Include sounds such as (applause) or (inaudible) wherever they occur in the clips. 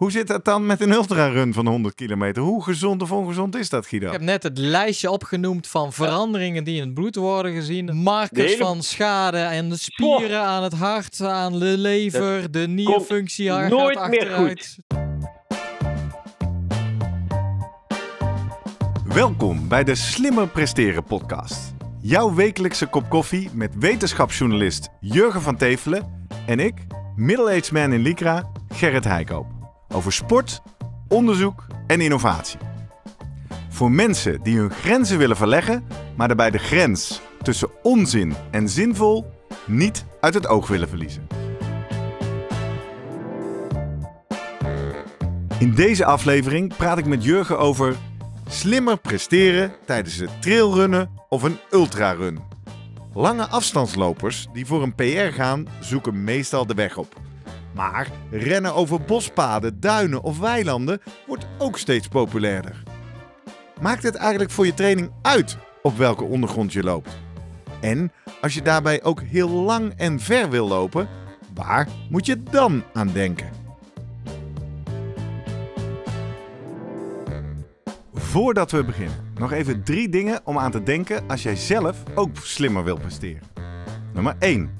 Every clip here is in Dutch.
Hoe zit dat dan met een ultrarun van 100 kilometer? Hoe gezond of ongezond is dat, Guido? Ik heb net het lijstje opgenoemd van veranderingen die in het bloed worden gezien. Markers van schade en de spieren aan het hart, aan de lever, de nierfunctie. hart nooit meer goed. Welkom bij de Slimmer Presteren podcast. Jouw wekelijkse kop koffie met wetenschapsjournalist Jurgen van Tevelen en ik, middle-aged man in Lycra, Gerrit Heikoop over sport, onderzoek en innovatie. Voor mensen die hun grenzen willen verleggen, maar daarbij de grens tussen onzin en zinvol niet uit het oog willen verliezen. In deze aflevering praat ik met Jurgen over slimmer presteren tijdens het trailrunnen of een ultrarun. Lange afstandslopers die voor een PR gaan, zoeken meestal de weg op. Maar rennen over bospaden, duinen of weilanden wordt ook steeds populairder. Maakt het eigenlijk voor je training uit op welke ondergrond je loopt? En als je daarbij ook heel lang en ver wil lopen, waar moet je dan aan denken? Voordat we beginnen, nog even drie dingen om aan te denken als jij zelf ook slimmer wil presteren. Nummer 1.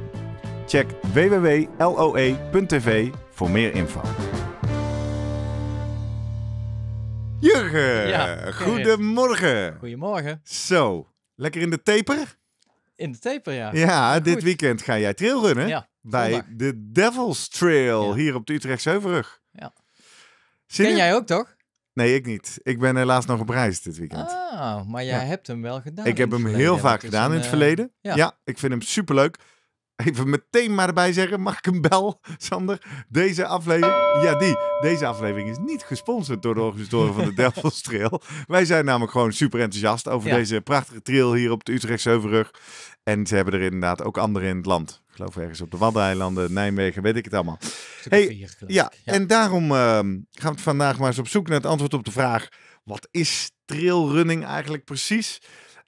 Check www.loe.tv voor meer info. Jurgen, goedemorgen. Goedemorgen. Zo, lekker in de taper? In de taper, ja. Ja, dit weekend ga jij trailrunnen bij de Devil's Trail hier op de Utrechtse Heuvelrug. Ja. Ken jij ook, toch? Nee, ik niet. Ik ben helaas nog op reis dit weekend. Ah, maar jij hebt hem wel gedaan. Ik heb hem heel vaak gedaan in het verleden. Eh, ja. ja. ik vind hem superleuk even meteen maar erbij zeggen. Mag ik een bel, Sander? Deze aflevering, ja die, deze aflevering is niet gesponsord door de organisatoren van de (laughs) Delftels Trail. Wij zijn namelijk gewoon super enthousiast over deze prachtige trail hier op de Utrechtse Heuvelrug. En ze hebben er inderdaad ook anderen in het land. Ik geloof ergens op de Waddeneilanden, Nijmegen, weet ik het allemaal. Hey, ja, en daarom ehm, gaan we vandaag maar eens op zoek naar het antwoord op de vraag... Wat is trailrunning eigenlijk precies?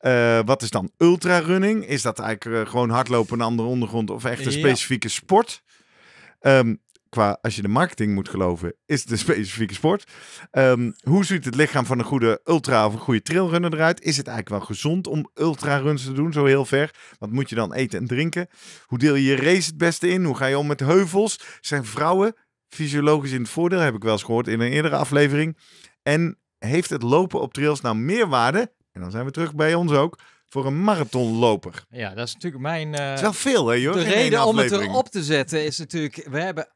Eh, wat is dan ultrarunning? Is dat eigenlijk eh, gewoon hardlopen een andere ondergrond of echt een specifieke sport? Um, qua, als je de marketing moet geloven, is het een (laughs) specifieke sport. Ehm, hoe ziet het lichaam van een goede ultra of een goede trailrunner eruit? Is het eigenlijk wel gezond om ultraruns te doen, zo heel ver? Wat moet je dan eten en drinken? Hoe deel je je race het beste in? Hoe ga je om met heuvels? Zijn vrouwen fysiologisch in het voordeel, heb ik wel eens gehoord in een eerdere aflevering. En heeft het lopen op trails nou meer waarde en dan zijn we terug bij ons ook voor een marathonloper. Ja, dat is natuurlijk mijn. Uh, het is wel veel, hè, joh? De reden om het erop te zetten is natuurlijk. We hebben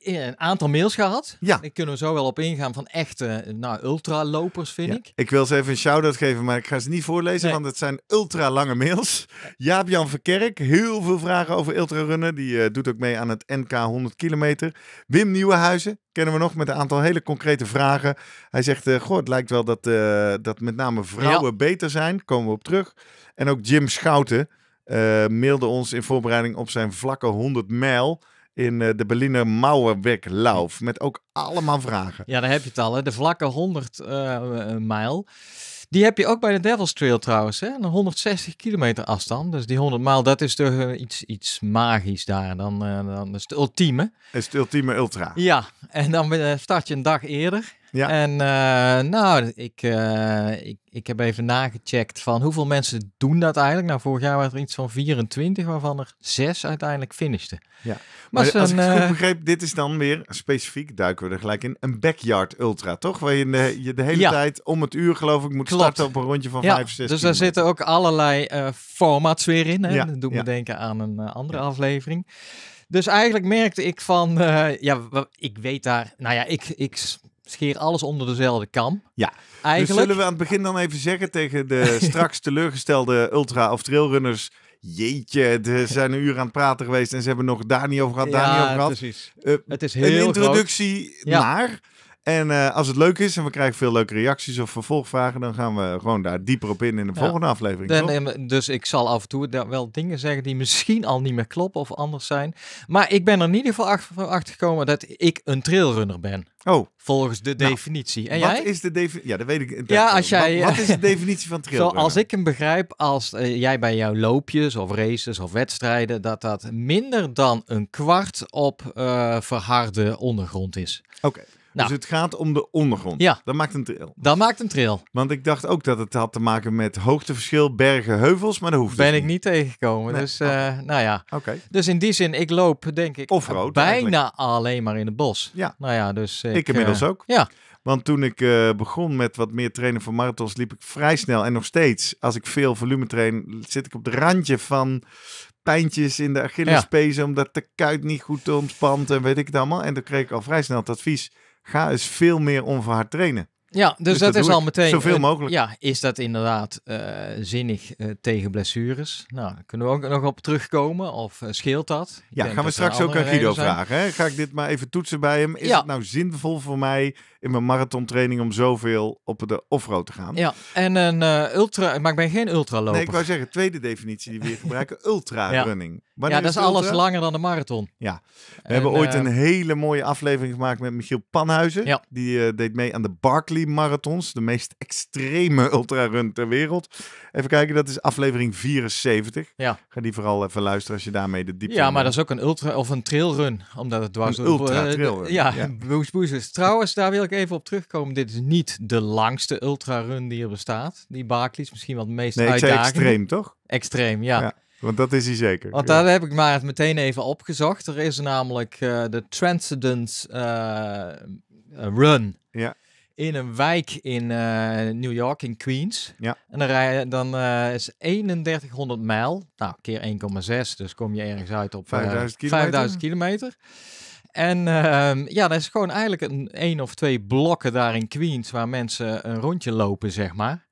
eh, een aantal mails gehad. Ja. kunnen we zo wel op ingaan van echte eh, nou, ultralopers, vind ik. Ik wil ze even een shout-out geven, maar ik ga ze niet voorlezen, want het zijn ultra lange mails. Jaap-Jan Verkerk, heel veel vragen over ultrarunnen. Die eh, doet ook mee aan het NK 100 kilometer. Wim Nieuwenhuizen, kennen we nog, met een aantal hele concrete vragen. Hij zegt, goh, het lijkt wel dat, dat met name vrouwen beter zijn. Komen we op terug. En ook Jim Schouten mailde ons in voorbereiding op zijn vlakke 100 mijl in eh, de Berliner Lauf. Met ook allemaal vragen. Ja, daar heb je het al. Hè? De vlakke 100 eh, eh, mijl. Die heb je ook bij de Devil's Trail trouwens. Hè? Een 160 kilometer afstand. Dus die 100 mijl, dat is toch iets, iets magisch daar. Dan, dan is het ultieme. Is het ultieme ultra. Ja, en dan start je een dag eerder. Ja. En eh, nou, ik, eh, ik, ik heb even nagecheckt van hoeveel mensen doen dat eigenlijk. Nou, vorig jaar waren er iets van 24, waarvan er zes uiteindelijk finishten. Ja. Maar, als ik het goed eh, begreep, dit is dan weer specifiek, duiken we er gelijk in, een backyard ultra, toch? Waar je de, hele tijd om het uur, geloof ik, moet starten op een rondje van ja, Dus daar zitten ook allerlei uh, formats weer in. Dat doet me denken aan een andere aflevering. Dus eigenlijk merkte ik van, ja, ik weet daar, nou ja, ik, ik Scheer alles onder dezelfde kam. Ja. Dus Eigenlijk... Dus zullen we aan het begin dan even zeggen tegen de (laughs) straks teleurgestelde ultra- of trailrunners... Jeetje, ze zijn een uur aan het praten geweest en ze hebben nog daar niet over gehad, daar niet over gehad. Precies. Eh, het is heel een introductie naar en eh, als het leuk is en we krijgen veel leuke reacties of vervolgvragen, dan gaan we gewoon daar dieper op in in de volgende aflevering. dus ik zal af en toe wel dingen zeggen die misschien al niet meer kloppen of anders zijn. Maar ik ben er in ieder geval achter, gekomen dat ik een trailrunner ben. Oh. Volgens de nou, definitie. En wat jij? is de definitie? Ja, dat weet ik. ja, als jij, wat, eh, is de definitie van (laughs) trailrunner? Zoals ik hem begrijp, als eh, jij bij jouw loopjes of races of wedstrijden, dat dat minder dan een kwart op uh, verharde ondergrond is. Oké. Nou. Dus het gaat om de ondergrond. Ja. Dat maakt een trail. Dat maakt een trail. Want ik dacht ook dat het had te maken met hoogteverschil, bergen, heuvels, maar dat hoeft Ben ik niet, tegengekomen. Dus eh, nou ja. Oké. Dus in die zin, ik loop denk ik bijna alleen maar in het bos. Ja. Nou ja, dus ik, ik inmiddels eh, ook. Ja. Want toen ik eh, begon met wat meer trainen voor marathons, liep ik vrij snel. En nog steeds, als ik veel volume train, zit ik op het randje van pijntjes in de Achillespees. Omdat de kuit niet goed ontspant en weet ik het allemaal. En dan kreeg ik al vrij snel het advies. Ga eens veel meer om haar trainen. Ja, dus, dus dat, is al meteen. Zoveel eh, mogelijk. ja, is dat inderdaad eh, zinnig eh, tegen blessures? Nou, kunnen we ook nog op terugkomen. Of scheelt dat? Ik ja, gaan we straks ook aan Guido vragen. Hè? Ga ik dit maar even toetsen bij hem? Is het nou zinvol voor mij? in mijn marathontraining om zoveel op de offroad te gaan. Ja, en een eh, ultra, maar ik ben geen ultraloper. Nee, ik wou zeggen, tweede definitie die we hier (laughs) gebruiken, ultra running. Wanneer ja, dat is, alles langer dan de marathon. Ja, we hebben ooit een eh, hele mooie aflevering gemaakt met Michiel Panhuizen. Ja. Die eh, deed mee aan de Barkley Marathons, de meest extreme (laughs) ultra run ter wereld. Even kijken, dat is aflevering 74. Ja. Ga die vooral even luisteren als je daarmee de diepte... Ja, maar dat is ook een ultra of een trail run, omdat het dwars... Een ultra ja, ja. (laughs) Boes, boes is. Trouwens, daar wil ik ik even op terugkomen. Dit is niet de langste ultrarun die er bestaat. Die Barclays, misschien wel het meest nee, is extreem, toch? Extreem, ja. Want dat is hij zeker. Want daar heb ik maar het meteen even opgezocht. Er is namelijk eh, de Transcendence eh, eh, Run. Ja. In een wijk in New York, in Queens. Ja. En dan, rij, dan is 3100 mijl. Nou, keer 1,6. Dus kom je ergens uit op 5000 5000 kilometer. En ehm, ja, er is gewoon eigenlijk een een of twee blokken daar in Queens waar mensen een rondje lopen, zeg maar.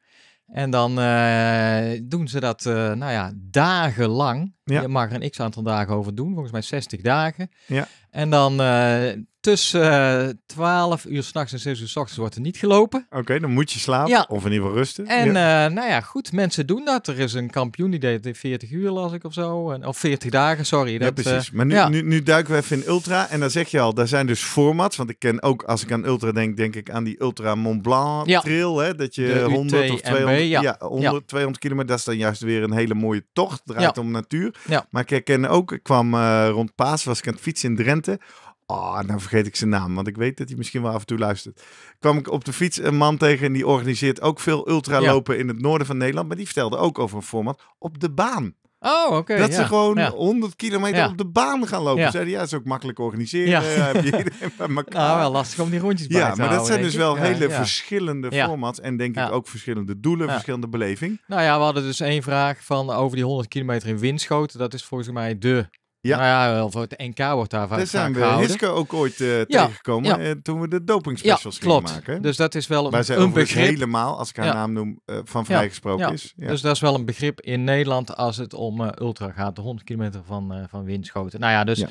En dan eh, doen ze dat, eh, nou ja, dagenlang. Je mag er een x-aantal dagen over doen, volgens mij 60 dagen. Ja. En dan eh, tussen 12 eh, uur s'nachts en 6 uur s ochtends wordt er niet gelopen. Oké, dan moet je slapen of in ieder geval rusten. En eh, nou ja, goed, mensen doen dat. Er is een kampioen die deed 40 uur, las ik of zo. En, of 40 dagen, sorry. Dat, ja, precies. Maar nu, nu, nu, duiken we even in Ultra. En dan zeg je al, daar zijn dus formats. Want ik ken ook, als ik aan Ultra denk, denk ik aan die Ultra Mont Blanc trail. Hè, dat je 100 of 200, ja. 100, 200 kilometer, dat is dan juist weer een hele mooie tocht. draait om natuur. Ja. Maar ik herken ook, ik kwam eh, rond Paas, was ik aan het fietsen in Drenthe. Oh, nou vergeet ik zijn naam, want ik weet dat hij misschien wel af en toe luistert. Kwam ik op de fiets een man tegen en die organiseert ook veel ultralopen in het noorden van Nederland. Maar die vertelde ook over een format op de baan. Oh, dat ze gewoon 100 kilometer op de baan gaan lopen. Zeiden, ja, dat is ook makkelijk organiseren. Eh, heb je (laughs) nou, wel lastig om die rondjes bij te houden. Ja, maar dat zijn dus wel hele verschillende formats. En denk ik ook verschillende doelen, verschillende beleving. Nou ja, we hadden dus één vraag van over die 100 kilometer in Winschoten. Dat is volgens mij de ja. Nou ja, voor het NK wordt daar vaak Daar zijn we gehouden. Hiske ook ooit eh, tegengekomen ja. Eh, toen we de doping specials gingen maken. Dus dat is wel een, Wij zijn een begrip. helemaal, als ik haar naam noem, eh, van vrijgesproken is. Dus dat is wel een begrip in Nederland als het om ultra gaat. De 100 kilometer van, van windschoten. Nou ja, dus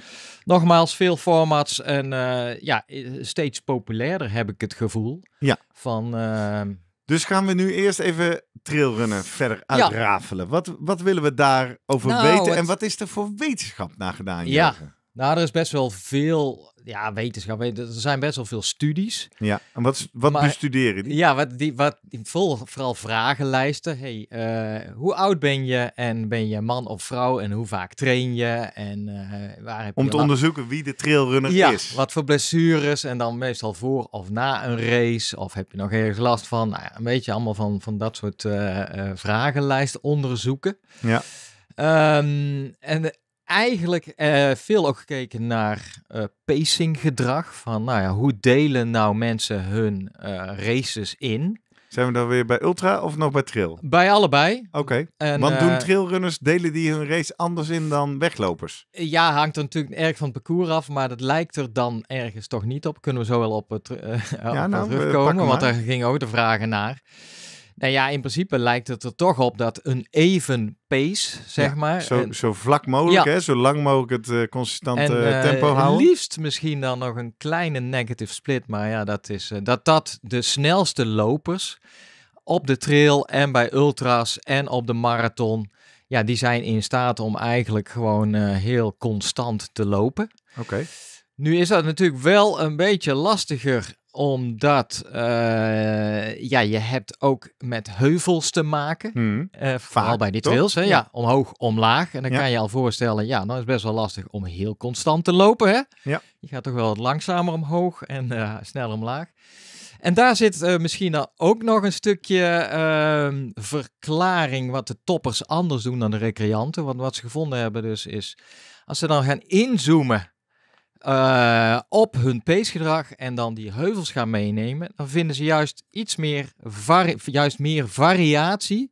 nogmaals veel formats en ja, steeds populairder heb ik het gevoel. Ja. Van ehm, dus gaan we nu eerst even trailrunnen verder uitrafelen. Wat, wat willen we daarover nou, weten en wat is er voor wetenschap naar gedaan? Ja, nou, er is best wel veel ja, wetenschap. Er zijn best wel veel studies. Ja, en wat, wat maar, bestuderen die? Ja, wat, die, wat, die, vooral vragenlijsten. Hey, eh, hoe oud ben je en ben je man of vrouw en hoe vaak train je? En, uh, waar heb Om te onderzoeken wie de trailrunner ja, is. wat voor blessures en dan meestal voor of na een race. Of heb je nog ergens last van? Nou, een beetje allemaal van, van dat soort uh, vragenlijsten onderzoeken. Ja. Um, en eigenlijk eh, veel ook gekeken naar uh, eh, pacing gedrag. Van nou ja, hoe delen nou mensen hun eh, races in? Zijn we dan weer bij ultra of nog bij trail? Bij allebei. Oké. Want doen trailrunners, delen die hun race anders in dan weglopers? Ja, hangt er natuurlijk erg van het parcours af, maar dat lijkt er dan ergens toch niet op. Kunnen we zo wel op, het, nou, terugkomen, want daar gingen ook de vragen naar. Nou ja, in principe lijkt het er toch op dat een even pace, zeg maar. Zo, zo, vlak mogelijk, hè? zo lang mogelijk het uh, tempo houden. liefst misschien dan nog een kleine negative split. Maar ja, dat is dat, dat de snelste lopers op de trail en bij ultras en op de marathon ja, die zijn in staat om eigenlijk gewoon heel constant te lopen. Oké. Nu is dat natuurlijk wel een beetje lastiger omdat eh, ja, je hebt ook met heuvels te maken. Hmm. Eh, vooral bij die trails. Hè? Ja. omhoog, omlaag. En dan kan je al voorstellen, ja, dan nou is best wel lastig om heel constant te lopen. Hè? Je gaat toch wel wat langzamer omhoog en eh, sneller omlaag. En daar zit misschien dan ook nog een stukje ehm, verklaring wat de toppers anders doen dan de recreanten. Want wat ze gevonden hebben dus is, als ze dan gaan inzoomen eh, op hun pacegedrag en dan die heuvels gaan meenemen, dan vinden ze juist iets meer, juist meer variatie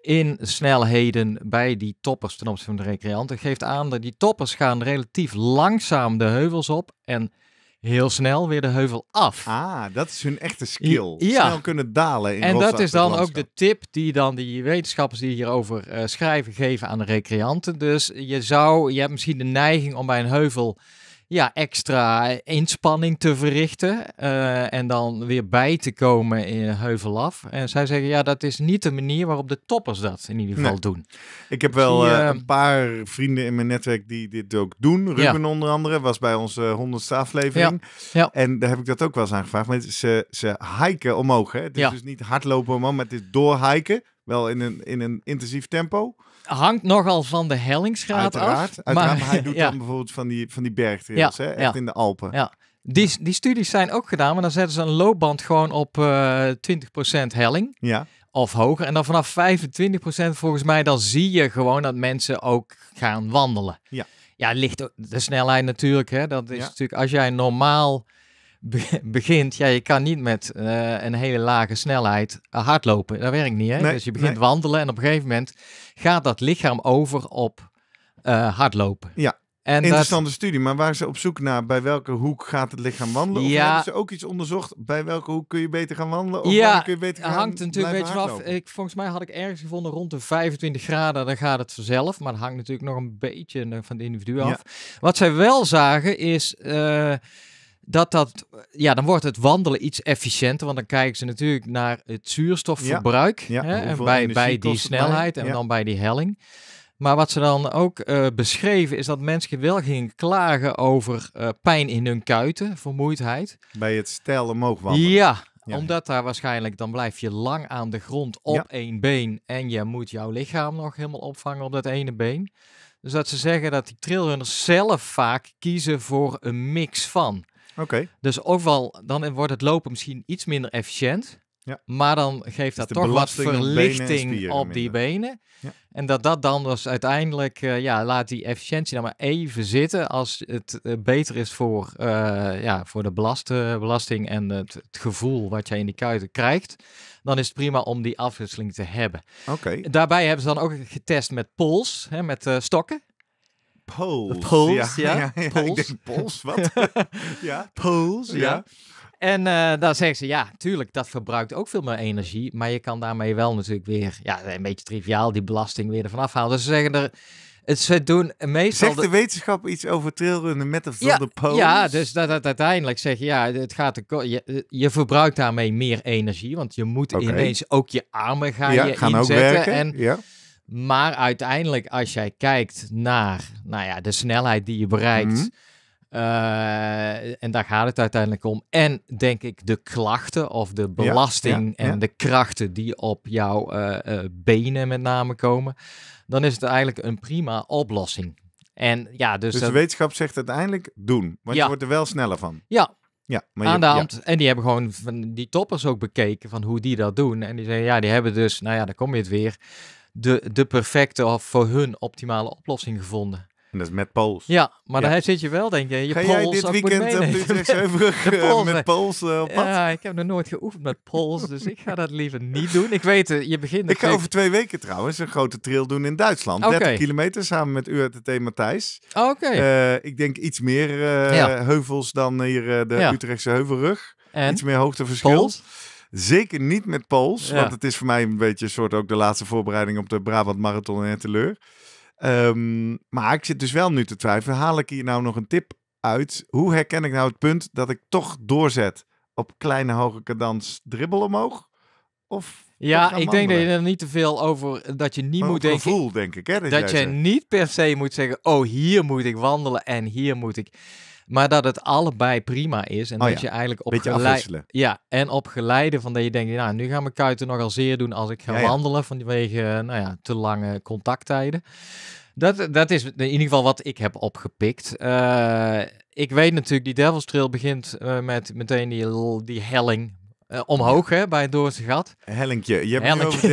in snelheden bij die toppers ten opzichte van de recreanten. Geeft aan dat die toppers gaan relatief langzaam de heuvels op en heel snel weer de heuvel af. Ah, dat is hun echte skill. Snel kunnen dalen. In en dat is dan ook de tip die dan die wetenschappers die hierover uh, schrijven geven aan de recreanten. Dus je zou, je hebt misschien de neiging om bij een heuvel ja, extra inspanning te verrichten eh, en dan weer bij te komen in Heuvelaf. En zij zeggen, ja, dat is niet de manier waarop de toppers dat in ieder geval doen. Ik heb wel eh, eh, een paar vrienden in mijn netwerk die dit ook doen. Ruben onder andere was bij onze 100ste aflevering. Ja. En daar heb ik dat ook wel eens gevraagd Maar ze, ze hiken omhoog, hè? Het is dus niet hardlopen omhoog, maar het is doorhiken wel in een, in een intensief tempo. Hangt nogal van de hellingsgraad af. Uiteraard, maar, hij doet (laughs) dan bijvoorbeeld van die, van die bergtrails, hè? echt in de Alpen. Ja. Die, die studies zijn ook gedaan, maar dan zetten ze een loopband gewoon op uh, eh, 20% helling. Ja. Of hoger. En dan vanaf 25% volgens mij, dan zie je gewoon dat mensen ook gaan wandelen. Ja. Ja, ligt de snelheid natuurlijk. Hè? Dat is natuurlijk als jij normaal begint, ja, je kan niet met eh, een hele lage snelheid eh, hardlopen. Dat werkt niet. Hè? dus je begint wandelen en op een gegeven moment gaat dat lichaam over op eh, hardlopen. Ja. En Interessante studie, maar waar ze op zoek naar bij welke hoek gaat het lichaam wandelen? Ja. hebben ze ook iets onderzocht bij welke hoek kun je beter gaan wandelen? Of ja, kun je beter gaan hangt natuurlijk een beetje af. Ik, volgens mij had ik ergens gevonden rond de 25 graden, dan gaat het vanzelf. Maar dat hangt natuurlijk nog een beetje van het individu af. Wat zij wel zagen is dat dat, ja, dan wordt het wandelen iets efficiënter, want dan kijken ze natuurlijk naar het zuurstofverbruik hè, bij, bij die snelheid en dan bij die helling. Maar wat ze dan ook eh, beschreven is dat mensen wel gingen klagen over eh, pijn in hun kuiten, vermoeidheid. Bij het stijl omhoog wandelen. Ja, Omdat daar waarschijnlijk, dan blijf je lang aan de grond op één been. En je moet jouw lichaam nog helemaal opvangen op dat ene been. Dus dat ze zeggen dat die trailrunners zelf vaak kiezen voor een mix van. Okay. Dus overal, dan wordt het lopen misschien iets minder efficiënt. Ja. Maar dan geeft dat toch wat verlichting op, die benen. Ja. En dat dat dan dus uiteindelijk, eh, ja, laat die efficiëntie dan maar even zitten als het eh, beter is voor, eh, ja, voor de belasting en het, het, gevoel wat jij in die kuiten krijgt. Dan is het prima om die afwisseling te hebben. Daarbij hebben ze dan ook getest met pols, hè, met stokken. Pools. ja. ja. ja, wat? (laughs) ja. Pools, ja. En eh, dan zeggen ze, ja, tuurlijk, dat verbruikt ook veel meer energie. Maar je kan daarmee wel natuurlijk weer, ja, een beetje triviaal, die belasting weer ervan afhalen. Dus ze zeggen er, het, ze doen meestal... Zegt de, wetenschap iets over trailrunnen met of ja, de poles? Ja, dus dat, uiteindelijk zeg je, ja, het gaat je, je verbruikt daarmee meer energie. Want je moet ineens ook je armen gaan, je gaan inzetten. Ook werken, en, ja maar uiteindelijk, als jij kijkt naar nou ja, de snelheid die je bereikt. Mhm. Eh, en daar gaat het uiteindelijk om. En denk ik de klachten of de belasting en de krachten die op jouw eh, eh, benen met name komen. Dan is het eigenlijk een prima oplossing. En ja, dus, dus de wetenschap zegt uiteindelijk doen. Want je wordt er wel sneller van. Ja, ja, maar aan de hand. Ja. En die hebben gewoon van die toppers ook bekeken van hoe die dat doen. En die zeggen, ja, die hebben dus, nou ja, dan kom je het weer de, de perfecte of voor hun optimale oplossing gevonden. En dat is met Pools. Ja, maar ja. daar zit je wel, denk je. je Ga jij dit weekend op Utrechtsheuvelrug (laughs) uh, eh, met Pools eh, op pad? Ja, ik heb nog nooit geoefend met Pools, dus ik ga dat liever niet doen. Ik weet, eh, je begint... Ik ga over twee weken trouwens een grote trail doen in Duitsland. 30 kilometer samen met URTT Matthijs. Ah, oké. Okay. ik denk iets meer heuvels dan hier de Utrechtse Heuvelrug. En? Iets meer hoogteverschil. Zeker niet met Pools, want het is voor mij een beetje een soort ook de laatste voorbereiding op de Brabant Marathon en teleur. Ehm, maar ik zit dus wel nu te twijfelen, haal ik hier nou nog een tip uit? Hoe herken ik nou het punt dat ik toch doorzet op kleine hoge cadans dribbel omhoog? Of ja, ik denk dat je er niet te veel over dat je niet moet denken. Gevoel, denk ik, hè, dat, je niet per se moet zeggen: Oh, hier moet ik wandelen en hier moet ik. Maar dat het allebei prima is. En oh dat je eigenlijk op Beetje Ja, en op geleide van dat je denkt, nou, nu gaan mijn kuiten nogal zeer doen als ik ga wandelen vanwege, nou ja, te lange contacttijden. Dat, dat is in ieder geval wat ik heb opgepikt. Eh, ik weet natuurlijk, die Devil's Trail begint eh, met meteen die, die helling eh, omhoog hè, bij het Doornse gat. Hellinkje. (laughs) Je hebt, Nu, over de,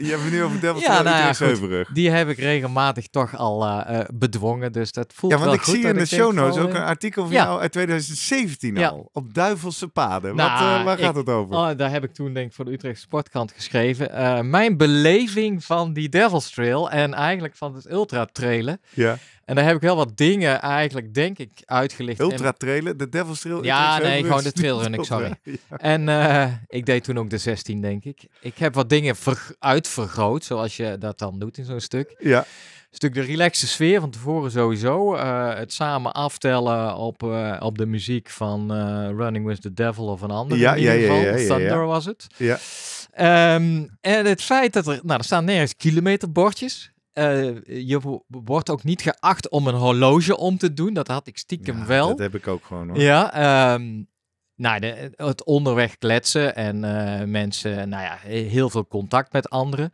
je hebt nu over nou Die heb ik regelmatig toch al eh, eh, bedwongen, dus dat voelt ja, want ik zie in de show notes ook een artikel van jou uit 2017 al, op Duivelse paden. Wat, nou, waar gaat het over? Oh, daar heb ik toen denk ik voor de Utrechtse Sportkrant geschreven. mijn beleving van die Devil's Trail en eigenlijk van het ultra trailen. Ja. En daar heb ik wel wat dingen eigenlijk, denk ik, uitgelicht. Ultra trailer, de Devil's Trail. Ja, nee, gewoon de trailrun, (laughs) ik sorry. En eh, ik deed toen ook de 16, denk ik. Ik heb wat dingen uitvergroot, zoals je dat dan doet in zo'n stuk. Ja. Stuk de relaxe sfeer van tevoren sowieso. Eh, het samen aftellen op, eh, op de muziek van Running with the Devil of een ander. Ja, in ieder geval. ja, ja, ja, ja, ja. was het. Ja. Ehm, en het feit dat er, nou, er staan nergens kilometerbordjes. Eh, je wordt ook niet geacht om een horloge om te doen. Dat had ik stiekem wel. Dat heb ik ook gewoon hoor. Ja, ehm, nou, het onderweg kletsen en eh, mensen, nou ja, heel veel contact met anderen.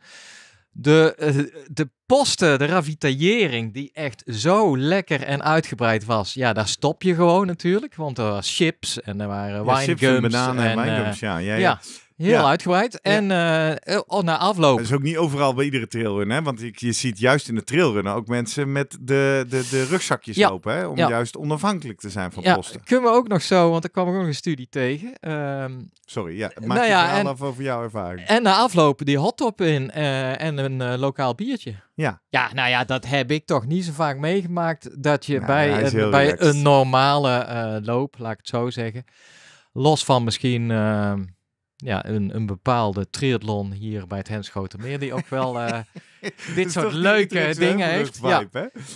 De, eh, de posten, de ravitaillering, die echt zo lekker en uitgebreid was. Ja, daar stop je gewoon natuurlijk, want er waren chips en er waren ja, winegums. Chips en bananen en, winegums, ja. ja. Heel uitgebreid. En uh, eh, na afloop. Dat is ook niet overal bij iedere trailrun, hè? Want je, je ziet juist in de trailrunnen ook mensen met de, de, de rugzakjes lopen, hè? Om juist onafhankelijk te zijn van posten. Kunnen we ook nog zo, want er kwam ook nog een studie tegen. Ehm, Sorry, ja. Nou maak nou ja, af over jouw ervaring. En na afloop die hottop in eh, en een eh, lokaal biertje. Ja. Ja, nou ja, dat heb ik toch niet zo vaak meegemaakt. Dat je nou, bij, bij een normale loop, laat ik het zo zeggen. Los van misschien ehm, ja, een, een bepaalde triathlon hier bij het Henschotermeer, die ook wel eh, (laughs) dit soort leuke dingen heeft. ja.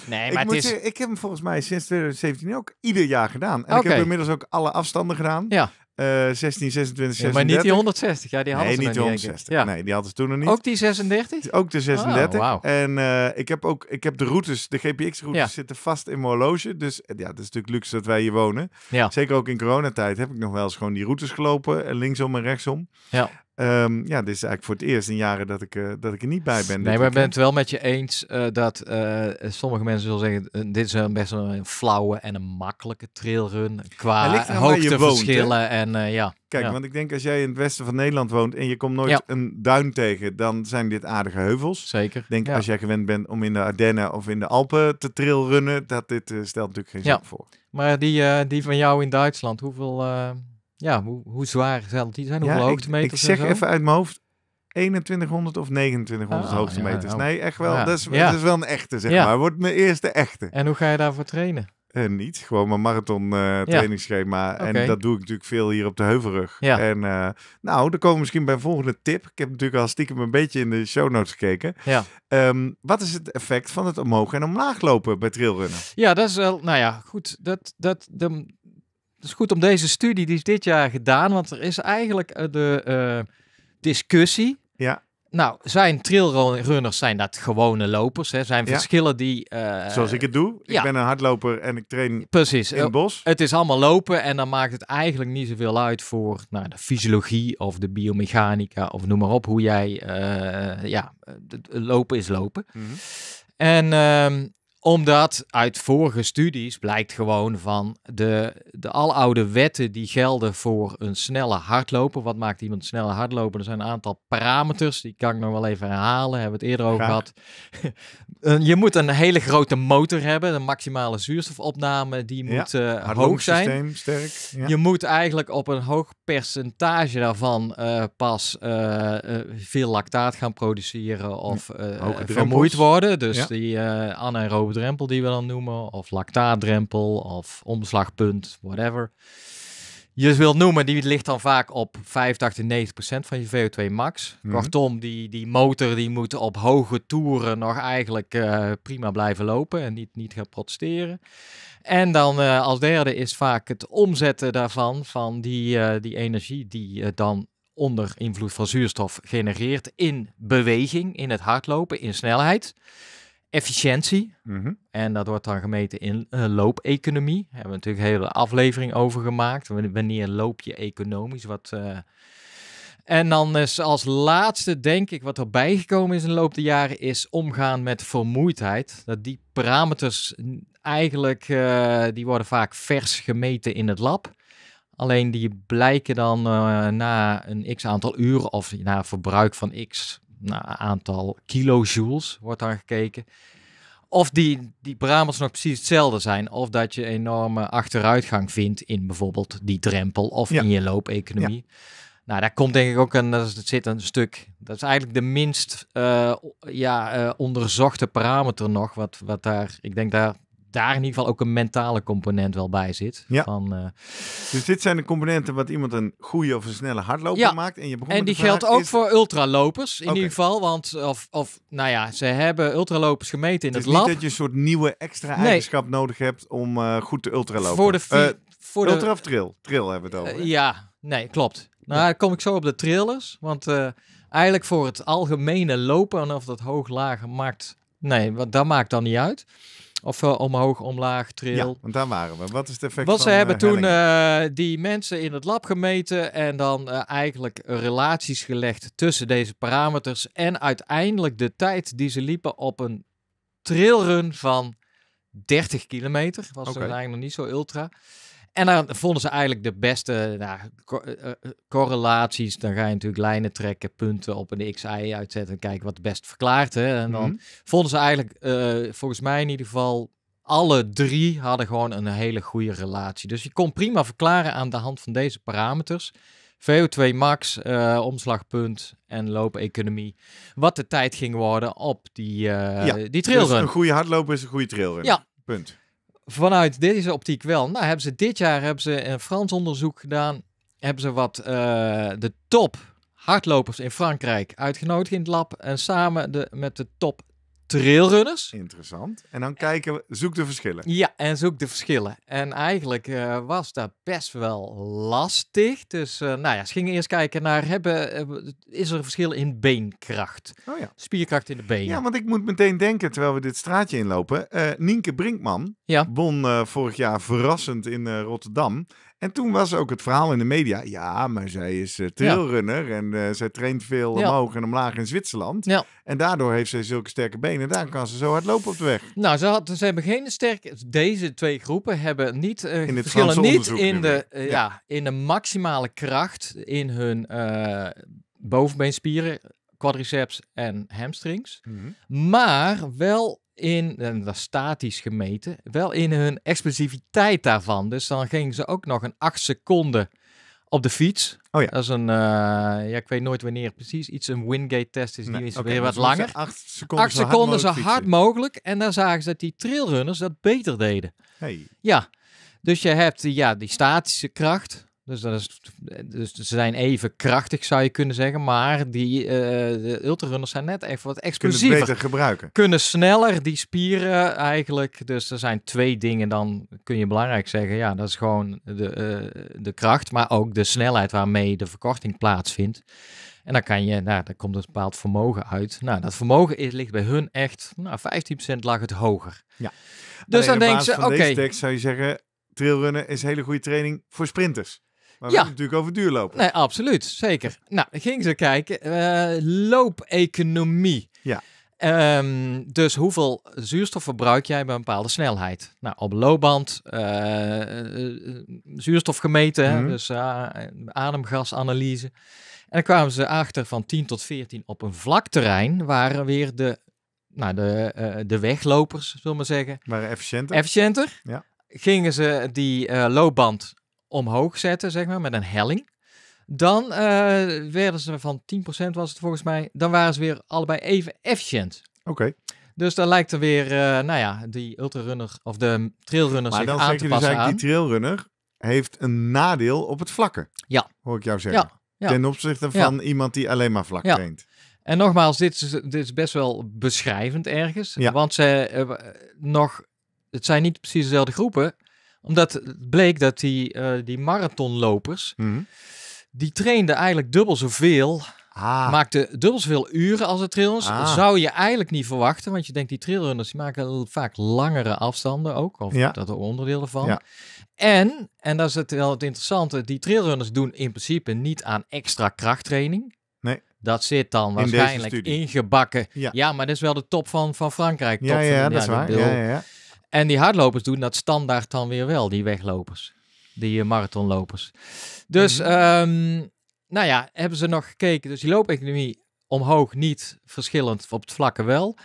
Nee, ik maar het is... ik heb hem volgens mij sinds 2017 ook ieder jaar gedaan. En ik heb inmiddels ook alle afstanden gedaan. Ja. 16, 26, 36. maar niet die 160, ja, die hadden nee, ze niet die 160. Ja. Nee, die hadden ze toen nog niet. Ook die 36? Ook de 36. Oh, wow. En eh, ik, heb ook, ik heb de routes, de GPX-routes zitten vast in mijn horloge. Dus eh, ja, dat is natuurlijk luxe dat wij hier wonen. Ja. Zeker ook in coronatijd heb ik nog wel eens gewoon die routes gelopen, en eh, linksom en rechtsom. Ja. Ehm, ja, dit is eigenlijk voor het eerst in jaren dat ik, eh, dat ik er niet bij ben. Nee, maar ik ben het wel met je eens eh, dat eh, sommige mensen zullen zeggen... dit is een best een flauwe en een makkelijke trailrun qua hoogteverschillen en ja. Kijk, want ik denk als jij in het westen van Nederland woont en je komt nooit een duin tegen, dan zijn dit aardige heuvels. Zeker. Denk als jij gewend bent om in de Ardennen of in de Alpen te trailrunnen, dat dit stelt natuurlijk geen zin voor. Maar die, die van jou in Duitsland, hoeveel ja, hoe, hoe zwaar zal die zijn? Hoeveel ja, hoogtemeters? Ik, ik zeg even uit mijn hoofd 2100 of 2900 ah, hoogtemeters. Nou. nee, echt wel. Dat, is, dat, is, wel een echte, zeg maar. Wordt mijn eerste echte. En hoe ga je daarvoor trainen? Uh, niet, gewoon mijn marathon eh, trainingsschema. En dat doe ik natuurlijk veel hier op de Heuvelrug. En eh, nou, dan komen we misschien bij volgende tip. Ik heb natuurlijk al stiekem een beetje in de show notes gekeken. Ja. Ehm, wat is het effect van het omhoog en omlaag lopen bij trailrunnen? Ja, dat is wel, nou ja, goed. Dat, dat, de het is goed om deze studie, die is dit jaar gedaan, want er is eigenlijk eh, de eh, discussie. Ja. Nou, zijn trailrunners zijn dat gewone lopers. Hè? Zijn verschillen die... Eh, Zoals ik het doe. Ik ja. ben een hardloper en ik train Precies. in het bos. Het is allemaal lopen en dan maakt het eigenlijk niet zoveel uit voor nou, de fysiologie of de biomechanica of noem maar op. Hoe jij... Uh, ja, lopen is lopen. Mhm. En ehm, omdat uit vorige studies blijkt gewoon van de, de aloude wetten die gelden voor een snelle hardloper. Wat maakt iemand snelle hardloper? Er zijn een aantal parameters, die kan ik nog wel even herhalen, hebben we het eerder over gehad. (laughs) je moet een hele grote motor hebben, de maximale zuurstofopname, die moet eh, hoog zijn. Sterk, Je moet eigenlijk op een hoog percentage daarvan eh, pas eh, veel lactaat gaan produceren of vermoeid worden. Dus die anaerobe drempel die we dan noemen, of lactaatdrempel, of omslagpunt, whatever. Je wilt noemen, die ligt dan vaak op 85, 90 van je VO2 max. Mhm. Kortom, die, die motor die moet op hoge toeren nog eigenlijk eh, prima blijven lopen en niet, niet gaan protesteren. En dan eh, als derde is vaak het omzetten daarvan, van die, uh, die energie die dan onder invloed van zuurstof genereert in beweging, in het hardlopen, in snelheid efficiëntie. Mhm. En dat wordt dan gemeten in uh, loopeconomie. Daar hebben we natuurlijk een hele aflevering over gemaakt. Wanneer loop je economisch? Wat, eh, En dan is als laatste, denk ik, wat erbij gekomen is in de loop der jaren, is omgaan met vermoeidheid. Dat die parameters eigenlijk, eh, die worden vaak vers gemeten in het lab. Alleen die blijken dan na een x aantal uren of na verbruik van x nou, aantal kilojoules wordt dan gekeken. Of die, die parameters nog precies hetzelfde zijn. Of dat je enorme achteruitgang vindt in bijvoorbeeld die drempel of in je loopeconomie. Ja. Nou, daar komt denk ik ook een, dat zit een stuk. Dat is eigenlijk de minst eh, ja, eh, onderzochte parameter nog. Wat, wat daar, ik denk daar daar in ieder geval ook een mentale component wel bij zit. Ja. Van, eh, dus dit zijn de componenten wat iemand een goede of een snelle hardloper maakt. En, je begon en die geldt ook voor ultralopers in ieder geval. Want of, of nou ja, ze hebben ultralopers gemeten in het, het lab. Niet dat je een soort nieuwe extra eigenschap nodig hebt om eh, goed te ultralopen. Voor de, uh, voor ultra de... of trail? hebben we het over. ja, nee, klopt. Nou, dan kom ik zo op de trailers. Want eigenlijk voor het algemene lopen, of dat hoog, lager maakt, nee, want dat maakt dan niet uit. Of omhoog, omlaag, trail. Ja, want daar waren we. Wat is de effect Wat ze eh, hebben toen eh, die mensen in het lab gemeten en dan eh, eigenlijk relaties gelegd tussen deze parameters en uiteindelijk de tijd die ze liepen op een trailrun van 30 kilometer. Was okay. Dus eigenlijk nog niet zo ultra. En dan vonden ze eigenlijk de beste nou, eh, eh, eh, correlaties. Dan ga je natuurlijk lijnen trekken, punten op een XI uitzetten en kijken wat het best verklaart. Hè? En dan mhm. vonden ze eigenlijk, volgens mij in ieder geval, alle drie hadden gewoon een hele goede relatie. Dus je kon prima verklaren aan de hand van deze parameters. VO2 max, omslagpunt en loop economie, Wat de tijd ging worden op die, uh, die trailrun. Dus een goede hardloper is een goede trailrun. Ja. Punt vanuit deze optiek wel. Nou, hebben ze dit jaar hebben ze een Frans onderzoek gedaan. Hebben ze wat eh, de top hardlopers in Frankrijk uitgenodigd in het lab. En samen de, met de top trailrunners. Interessant. En dan kijken, we, zoek de verschillen. Ja, en zoek de verschillen. En eigenlijk eh, was dat best wel lastig. Dus eh, nou ja, ze gingen eerst kijken naar, hebben, eh, is er een verschil in beenkracht? Oh ja. Spierkracht in de benen. Ja, want ik moet meteen denken, terwijl we dit straatje inlopen. Nienke Brinkman ja. won vorig jaar verrassend in Rotterdam. En toen was ook het verhaal in de media. Ja, maar zij is eh, trailrunner en eh, zij traint veel omhoog en omlaag in Zwitserland. En daardoor heeft zij zulke sterke benen. Daar kan ze zo hard lopen op de weg. Nou, ze, had, ze hebben geen sterke... Deze twee groepen hebben niet... Uh, in verschillen niet in de, ja. in de maximale kracht in hun bovenbeenspieren, quadriceps en hamstrings. Mhm. Maar wel in, en dat statisch gemeten, wel in hun explosiviteit daarvan. Dus dan gingen ze ook nog een 8 seconden op de fiets. Oh ja. Dat is een, eh, ja, ik weet nooit wanneer precies, iets een Wingate-test is, die nee, is weer wat langer. Acht seconden, acht zo, hard seconden zo hard mogelijk. En dan zagen ze dat die trailrunners dat beter deden. Hey. Ja, dus je hebt ja, die statische kracht, dus, dat is, dus ze zijn even krachtig, zou je kunnen zeggen. Maar die uh, de ultrarunners zijn net even wat explosiever. Kunnen beter gebruiken. Kunnen sneller die spieren eigenlijk. Dus er zijn twee dingen dan kun je belangrijk zeggen. Ja, dat is gewoon de, eh, de kracht. Maar ook de snelheid waarmee de verkorting plaatsvindt. En dan kan je, nou, daar komt een bepaald vermogen uit. Nou, dat vermogen is, ligt bij hun echt, nou, 15% lag het hoger. Ja. Dus Alleen dan denk je, oké. Okay, zou je zeggen, trailrunnen is hele goede training voor sprinters. Maar ja. natuurlijk over lopen Nee, absoluut. Zeker. Nou, gingen ze kijken. Uh, loopeconomie. Ja. Ehm, dus hoeveel zuurstof verbruik jij bij een bepaalde snelheid? Nou, op loopband, uh, zuurstof gemeten, mhm. dus ademgasanalyse. En dan kwamen ze achter van 10 tot 14 op een vlak terrein, waren weer de, nou, de, de weglopers, zullen we maar zeggen. Waren efficiënter. Efficiënter. Ja. Gingen ze die loopband omhoog zetten, zeg maar, met een helling. Dan eh, werden ze van 10% was het volgens mij, dan waren ze weer allebei even efficiënt. Oké. Dus dan lijkt er weer, eh, nou ja, die ultrarunner of de trailrunner zich aan te dus passen dus aan. die trailrunner heeft een nadeel op het vlakken. Ja. Hoor ik jou zeggen. Ja. Ten opzichte van iemand die alleen maar vlak traint. En nogmaals, dit is, dit is best wel beschrijvend ergens. Want ze hebben eh, nog, het zijn niet precies dezelfde groepen omdat bleek dat die, eh, die marathonlopers, mhm. die trainden eigenlijk dubbel zoveel ah. Maakte dubbel zoveel uren als de trailrunners. Ah. Zou je eigenlijk niet verwachten, want je denkt die trailrunners die maken vaak langere afstanden ook. Of ja. dat er onderdeel van. Ja. En, en dat is het wel het interessante, die trailrunners doen in principe niet aan extra krachttraining. Nee. Dat zit dan waarschijnlijk ingebakken. Ja. maar dat is wel de top van, van Frankrijk. Top ja, ja, dat is waar. ja, ja. En die hardlopers doen dat standaard dan weer wel, die weglopers. Die eh, marathonlopers. Dus, mhm. ehm, nou ja, hebben ze nog gekeken. Dus die loopeconomie omhoog niet verschillend, op het vlakke wel.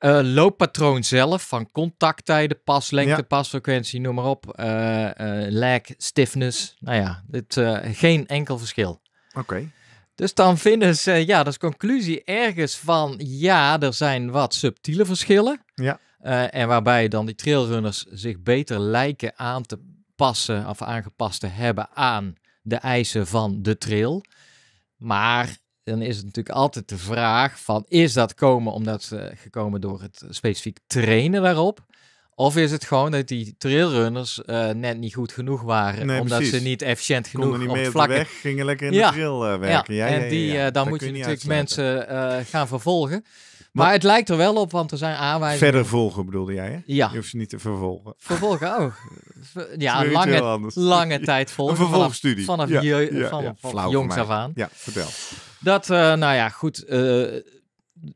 Uh, looppatroon zelf, van contacttijden, paslengte, pasfrequentie, noem maar op. Uh, lag, stiffness. Nou ja, dit, geen enkel verschil. Oké. Dus dan vinden ze, ja, dat is conclusie ergens van, ja, er zijn wat subtiele verschillen. Ja. Eh, en waarbij dan die trailrunners zich beter lijken aan te passen of aangepast te hebben aan de eisen van de trail. Maar dan is het natuurlijk altijd de vraag van is dat komen omdat ze gekomen door het specifiek trainen daarop? Of is het gewoon dat die trailrunners eh, net niet goed genoeg waren, omdat ze niet efficiënt genoeg Konden niet op vlak weg, gingen lekker in de trail eh, werken. Ja, ja en die, dan, dan moet je, natuurlijk mensen gaan vervolgen. Maar het lijkt er wel op, want er zijn aanwijzingen. Verder volgen bedoelde jij, hè? Ja. Je hoeft ze niet te vervolgen. Vervolgen, oh. Ja, lange, lange (laughs) tijd volgen. Een vervolgstudie. Vanaf, vanaf, vanaf, ja, jongs af aan. Ja, vertel. Dat, eh, nou ja, goed. Eh,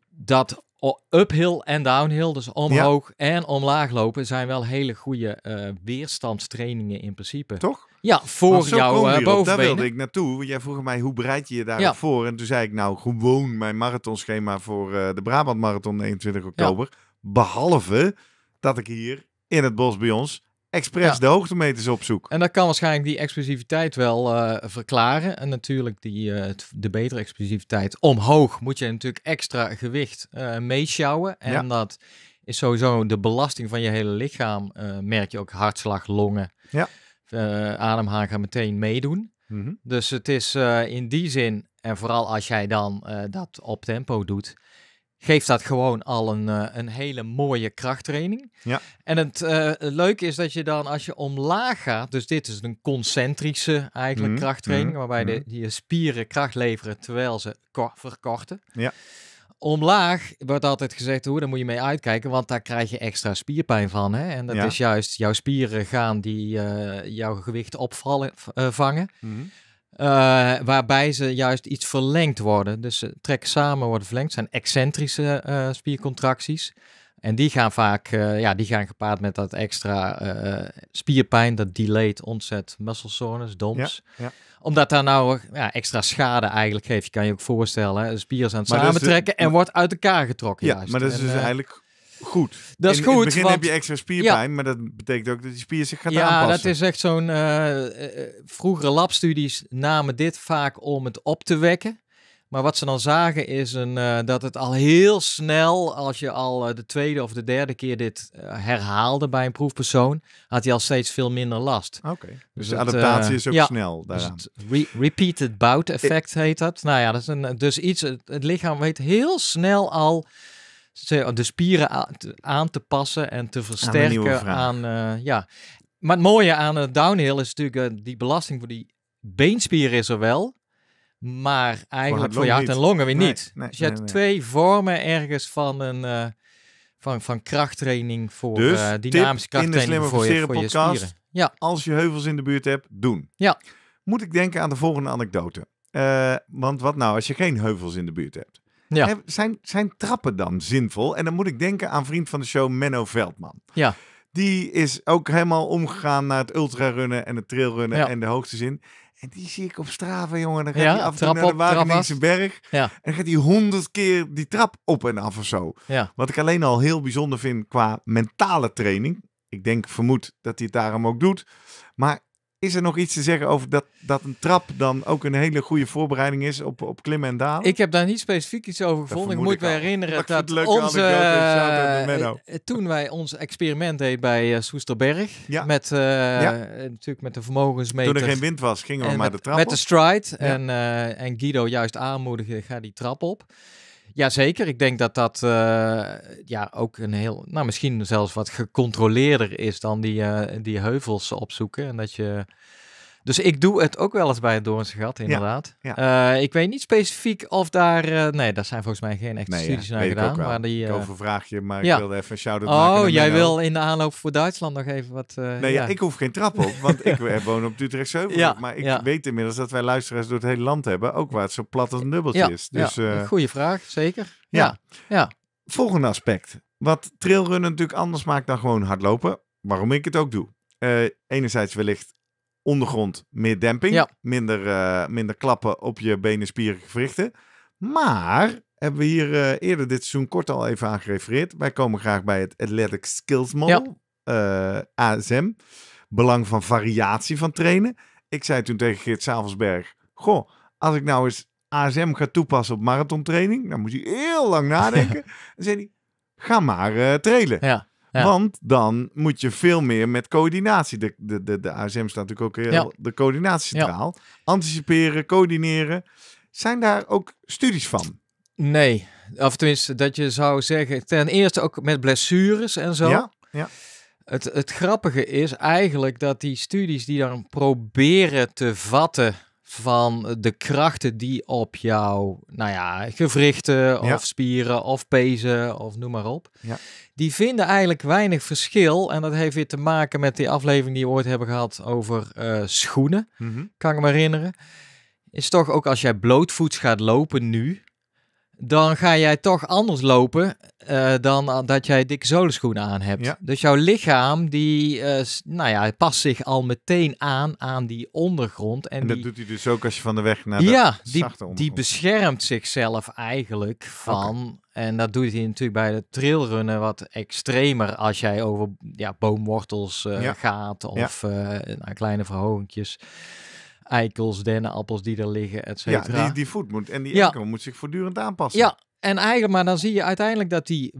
dat uphill en downhill, dus omhoog en omlaag lopen, zijn wel hele goede eh, weerstandstrainingen in principe. Toch? Ja, voor jouw uh, eh, bovenbenen. Daar wilde ik naartoe. Want jij vroeg mij hoe bereid je je daarop voor? En toen zei ik nou gewoon mijn marathonschema voor eh, de Brabant Marathon 21 oktober. Behalve dat ik hier in het bos bij ons expres de hoogtemeters op zoek En dat kan waarschijnlijk die explosiviteit wel eh, verklaren. En natuurlijk die, eh, de betere explosiviteit omhoog moet je natuurlijk extra gewicht uh, eh, sjouwen En dat is sowieso de belasting van je hele lichaam. merk je ook hartslag, longen, ja. ademhaling gaan meteen meedoen. Mhm. Dus het is in die zin, en vooral als jij dan dat op tempo doet, geeft dat gewoon al een, eh, een hele mooie krachttraining. Ja. En eh, het leuke is dat je dan als je omlaag gaat, dus dit is een concentrische eigenlijk mhm, krachttraining, mhm, waarbij mm. je spieren kracht leveren terwijl ze verkorten. Ja. Omlaag wordt altijd gezegd, hoe, daar moet je mee uitkijken, want daar krijg je extra spierpijn van. Hè? En dat is juist, jouw spieren gaan die eh, jouw gewicht opvangen. Eh, waarbij ze juist iets verlengd worden. Dus ze trekken samen, worden verlengd. zijn excentrische eh, spiercontracties. En die gaan vaak eh, ja, die gaan gepaard met dat extra spierpijn, dat delayed onset muscle soreness, DOMS. Ja, ja. Omdat daar nou ja, extra schade eigenlijk geeft. Je kan je ook voorstellen, spieren aan het samentrekken en wordt uit elkaar getrokken. Ja, juist. maar dat is dus eigenlijk goed. Dat is in, goed. het begin heb je extra spierpijn, maar dat betekent ook dat die spier zich gaat ja, aanpassen. Ja, dat is echt zo'n... Uh, vroegere labstudies namen dit vaak om het op te wekken. Maar wat ze dan zagen is een, dat het al heel snel, als je al de tweede of de derde keer dit herhaalde bij een proefpersoon, had hij al steeds veel minder last. Oké, dus, dus de adaptatie is ook snel dus daaraan. Dus het repeated bout effect heet dat. Nou ja, dat is een, dus iets, het lichaam weet heel snel al de spieren aan te, passen en te versterken aan, eh, ja. Maar het mooie aan het eh, downhill is natuurlijk eh, die belasting voor die beenspieren is er wel, maar eigenlijk voor je hart en longen weer niet. dus je hebt twee vormen ergens van een van, van krachttraining voor dus, uh, dynamische krachttraining voor, je, voor je spieren. Ja. Als je heuvels in de buurt hebt, doen. Ja. Moet ik denken aan de volgende anekdote. want wat nou als je geen heuvels in de buurt hebt? Ja. zijn, zijn trappen dan zinvol? En dan moet ik denken aan vriend van de show Menno Veldman. Ja. Die is ook helemaal omgegaan naar het ultrarunnen en het trailrunnen en de hoogste zin. En die zie ik op straven, jongen. Dan gaat hij af en toe naar de Wageningse berg. Ja. En dan gaat hij honderd keer die trap op en af en zo. Ja. Wat ik alleen al heel bijzonder vind qua mentale training. Ik denk, vermoed dat hij het daarom ook doet. Maar is er nog iets te zeggen over dat, dat een trap dan ook een hele goede voorbereiding is op, op klimmen en dalen? Ik heb daar niet specifiek iets over gevonden. Ik moet me herinneren dat, onze, eh, eh, toen wij ons experiment deden bij uh, Soesterberg, met, natuurlijk met de vermogensmeter. Toen er geen wind was, gingen we maar de trap met op. Met de stride en, en Guido juist aanmoedigen, ga die trap op. Jazeker, ik denk dat dat eh, ja, ook een heel, nou misschien zelfs wat gecontroleerder is dan die, eh, die heuvels opzoeken. En dat je dus ik doe het ook wel eens bij het Doornse Gat, inderdaad. Eh, ik weet niet specifiek of daar... Eh, nee, daar zijn volgens mij geen echte studies naar gedaan. Maar die, uh, overvraag je, maar ik wilde even een shout-out oh, maken. Oh, jij wil in de aanloop voor Duitsland nog even wat... nee, ik hoef geen trap op, want ik (laughs) woon op Utrechtse maar ik weet inmiddels dat wij luisteraars door het hele land hebben. Ook waar het zo plat als een dubbeltje is. Dus, ja, goede vraag, zeker. Ja. ja. Volgende aspect. Wat trailrunnen natuurlijk anders maakt dan gewoon hardlopen. Waarom ik het ook doe. enerzijds wellicht ondergrond meer demping. Minder, eh, minder klappen op je benen, spieren, gewrichten. Maar, hebben we hier eh, eerder dit seizoen kort al even aan gerefereerd. Wij komen graag bij het Athletic Skills Model, ASM. Eh, Belang van variatie van trainen. Ik zei toen tegen Geert Savelsberg, goh, als ik nou eens ASM ga toepassen op marathontraining, dan moet je heel lang nadenken. (laughs) Dan En zei hij, ga maar trailen. Ja. Want dan moet je veel meer met coördinatie. De, de, de, de ASM staat natuurlijk ook heel de coördinatiecentraal. Ja. Anticiperen, coördineren. Zijn daar ook studies van? Nee, of tenminste dat je zou zeggen, ten eerste ook met blessures en zo. Ja, ja. Het, het grappige is eigenlijk dat die studies die dan proberen te vatten van de krachten die op jouw, nou ja, gewrichten of spieren of pezen of noem maar op, ja. die vinden eigenlijk weinig verschil. En dat heeft weer te maken met die aflevering die we ooit hebben gehad over eh, schoenen, mhm. kan ik me herinneren. Is toch ook als jij blootvoets gaat lopen nu, dan ga jij toch anders lopen eh, dan dat jij dikke zolenschoenen aan hebt. Dus jouw lichaam, die eh, nou ja, past zich al meteen aan aan die ondergrond. En, dat doet hij dus ook als je van de weg naar de ja, die, die beschermt zichzelf eigenlijk van... En dat doet hij natuurlijk bij de trailrunnen wat extremer als jij over ja, boomwortels eh, gaat of nou, kleine verhogingjes eikels, dennenappels die er liggen, et cetera. Ja, die, die voet moet en die enkel moet zich voortdurend aanpassen. Ja, en eigenlijk, maar dan zie je uiteindelijk dat die,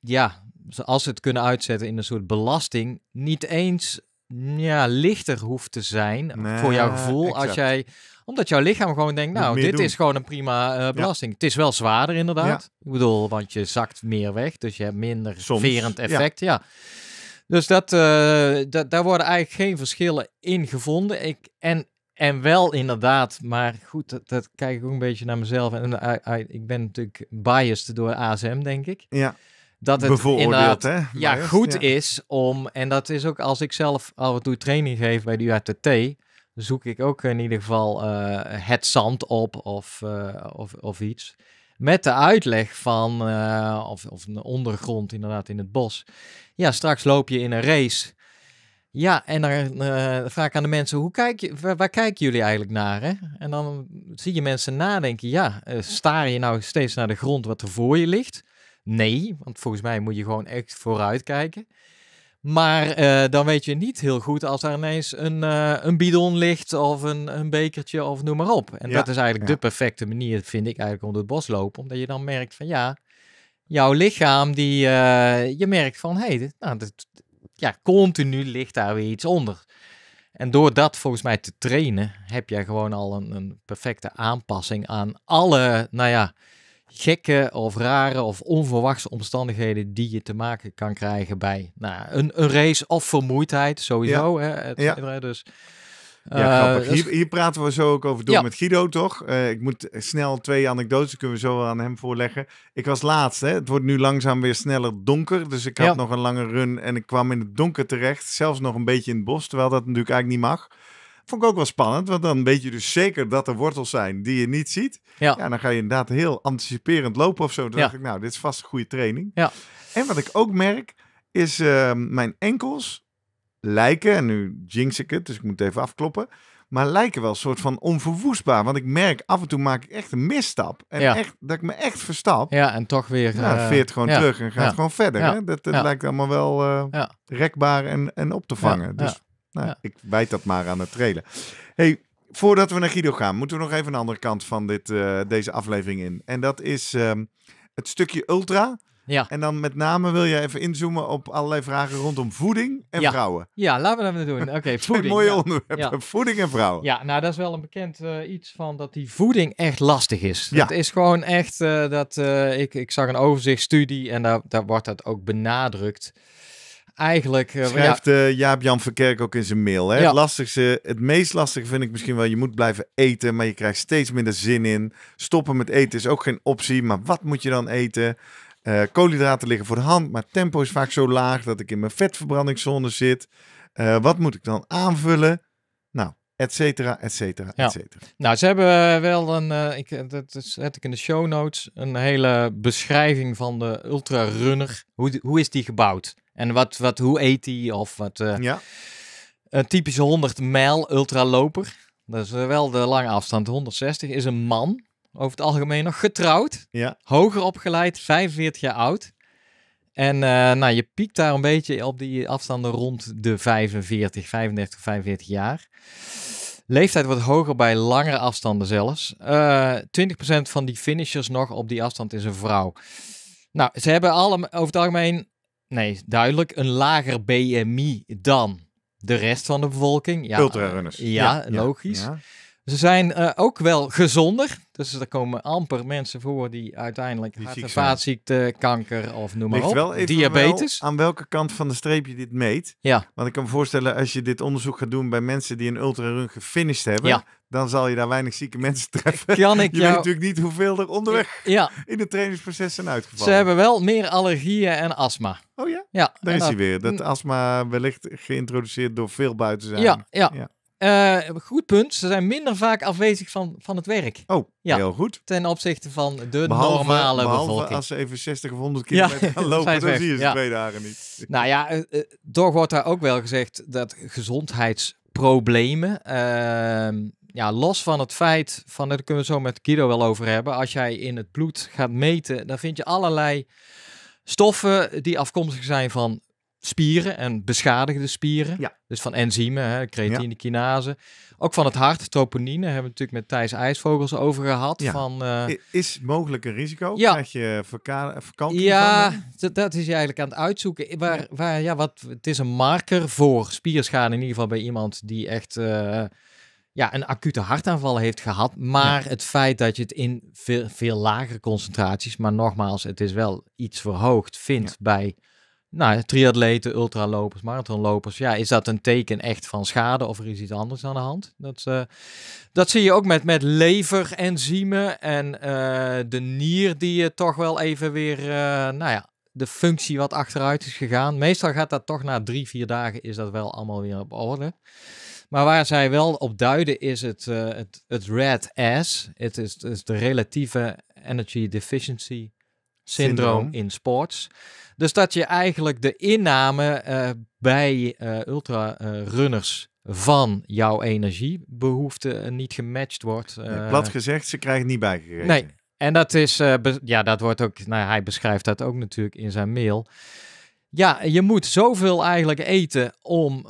ja, als ze het kunnen uitzetten in een soort belasting, niet eens ja, lichter hoeft te zijn voor jouw gevoel. Als jij, omdat jouw lichaam gewoon denkt, nou, dit is gewoon een prima eh, belasting. Het is wel zwaarder inderdaad. Ik bedoel, want je zakt meer weg, dus je hebt minder Soms, verend effect. ja. Dus dat, eh, dat, daar worden eigenlijk geen verschillen in gevonden. Ik, en en wel inderdaad, maar goed, dat, kijk ik ook een beetje naar mezelf. En eh, eh, eh, ik ben natuurlijk biased door ASM, denk ik. Ja. Dat het inderdaad ja, goed is om, en dat is ook als ik zelf af en toe training geef bij de UATT, zoek ik ook in ieder geval het zand op of, of, of iets. Met de uitleg van, of, of een ondergrond inderdaad in het bos. Ja, straks loop je in een race ja, en dan uh, vraag ik aan de mensen, hoe kijk je, waar, kijken jullie eigenlijk naar? Hè? En dan zie je mensen nadenken, ja, uh, staar je nou steeds naar de grond wat er voor je ligt? Nee, want volgens mij moet je gewoon echt vooruit kijken. Maar eh, dan weet je niet heel goed als er ineens een, een bidon ligt of een, een bekertje of noem maar op. En dat is eigenlijk de perfecte manier, vind ik, eigenlijk om door het bos lopen. Omdat je dan merkt van ja, jouw lichaam, die, je merkt van, hé, hey, nou, ja, continu ligt daar weer iets onder. En door dat volgens mij te trainen, heb je gewoon al een, een, perfecte aanpassing aan alle, nou ja, gekke of rare of onverwachte omstandigheden die je te maken kan krijgen bij nou, een, een race of vermoeidheid, sowieso. Hè, ja. Dus ja, eh, grappig. Hier, praten we zo ook over door met Guido, toch? Eh, ik moet snel twee anekdotes kunnen we zo aan hem voorleggen. Ik was laatst, hè? het wordt nu langzaam weer sneller donker. Dus ik had nog een lange run en ik kwam in het donker terecht. Zelfs nog een beetje in het bos, terwijl dat natuurlijk eigenlijk niet mag. Vond ik ook wel spannend, want dan weet je dus zeker dat er wortels zijn die je niet ziet. Ja, ja dan ga je inderdaad heel anticiperend lopen of zo. Dan dacht ik, nou, dit is vast een goede training. Ja. En wat ik ook merk, is ehm, mijn enkels lijken, en nu jinx ik het, dus ik moet even afkloppen. Maar lijken wel een soort van onverwoestbaar. Want ik merk, af en toe maak ik echt een misstap. En echt, dat ik me echt verstap. Ja, en toch weer... Nou, eh, veert gewoon terug en gaat gewoon verder. Hè? Dat, lijkt allemaal wel eh, rekbaar en, en op te vangen. Dus nou, ik wijd dat maar aan het trailen. hey, voordat we naar Guido gaan, moeten we nog even een andere kant van dit, eh, deze aflevering in. En dat is ehm, het stukje ultra ja. En dan met name wil je even inzoomen op allerlei vragen rondom voeding en vrouwen. Ja, laten we dat doen. (laughs) Oké, voeding. mooie ja. Voeding en vrouwen. Ja, nou dat is wel een bekend eh, iets van dat die voeding echt lastig is. Het is gewoon echt eh, dat eh, ik, ik zag een overzichtstudie en daar, daar wordt dat ook benadrukt eigenlijk. Uh, Schrijft Jaap-Jan Verkerk ook in zijn mail. Hè? Ja. Het, lastigste, het meest lastige vind ik misschien wel, je moet blijven eten, maar je krijgt steeds minder zin in. Stoppen met eten is ook geen optie, maar wat moet je dan eten? Eh, koolhydraten liggen voor de hand, maar tempo is vaak zo laag dat ik in mijn vetverbrandingszone zit. Eh, wat moet ik dan aanvullen? Nou, et cetera, et cetera, et cetera. Nou, ze hebben eh, wel een, uh, ik, dat zet ik in de show notes, een hele beschrijving van de ultrarunner. Hoe, hoe is die gebouwd? En wat, wat, hoe eet die? Of wat, ja. Een typische 100 mijl ultraloper. Dat is wel de lange afstand. 160 is een man over het algemeen nog getrouwd. Ja. Hoger opgeleid, 45 jaar oud. En eh, nou, je piekt daar een beetje op die afstanden rond de 45, 35, 45 jaar. Leeftijd wordt hoger bij langere afstanden zelfs. Uh, eh, 20% van die finishers nog op die afstand is een vrouw. Nou, ze hebben allemaal over het algemeen, nee, duidelijk een lager BMI dan de rest van de bevolking. Ja, Ultrarunners. Ja, ja, logisch. Ja. Ze zijn eh, ook wel gezonder. Dus er komen amper mensen voor die uiteindelijk die hart- vaatziekte, kanker of noem maar op. diabetes. aan welke kant van de streep je dit meet. Ja. Want ik kan me voorstellen, als je dit onderzoek gaat doen bij mensen die een ultrarun gefinished hebben, dan zal je daar weinig zieke mensen treffen. Kan ik je jou... weet natuurlijk niet hoeveel er onderweg ja. in het trainingsproces zijn uitgevallen. Ze hebben wel meer allergieën en astma. Oh ja? Ja. Daar is hij weer. Dat hm. astma wellicht geïntroduceerd door veel buiten zijn. ja. ja. Eh, goed punt. Ze zijn minder vaak afwezig van, van het werk. Oh, heel goed. Ten opzichte van de normale behalve bevolking. als ze even 60 of 100 kilometer (laughs) lopen, dan zie je ze twee dagen niet. Nou ja, eh, eh, toch wordt daar ook wel gezegd dat gezondheidsproblemen... Ehm, ja, los van het feit, van, daar kunnen we zo met Guido wel over hebben... als jij in het bloed gaat meten, dan vind je allerlei stoffen die afkomstig zijn van spieren en beschadigde spieren. Ja. Dus van enzymen, hè, creatine, kinase. Ook van het hart, troponine, hebben we natuurlijk met Thijs IJsvogels over gehad. Ja. Van, eh, Is mogelijk een risico? Ja. Krijg je verkanting Ja, van dat is je eigenlijk aan het uitzoeken. Waar, waar, ja, wat, het is een marker voor spierschade, in ieder geval bij iemand die echt... Eh, ja, een acute hartaanval heeft gehad. Maar het feit dat je het in veel, lagere concentraties, maar nogmaals, het is wel iets verhoogd, vindt bij nou, triatleten, ultralopers, marathonlopers. Ja, is dat een teken echt van schade of er is iets anders aan de hand? Dat, eh, dat zie je ook met, met leverenzymen en eh, de nier die je toch wel even weer, eh, nou ja, de functie wat achteruit is gegaan. Meestal gaat dat toch na drie, vier dagen is dat wel allemaal weer op orde. Maar waar zij wel op duiden is het, het, het red S. Het is, het is de relatieve energy deficiency syndroom in sports. Dus dat je eigenlijk de inname eh, bij uh, eh, ultrarunners eh, van jouw energiebehoefte niet gematcht wordt. plat gezegd, ze krijgen niet bijgegeven. Nee, en dat is, ja, dat wordt ook, nou, hij beschrijft dat ook natuurlijk in zijn mail. Ja, je moet zoveel eigenlijk eten om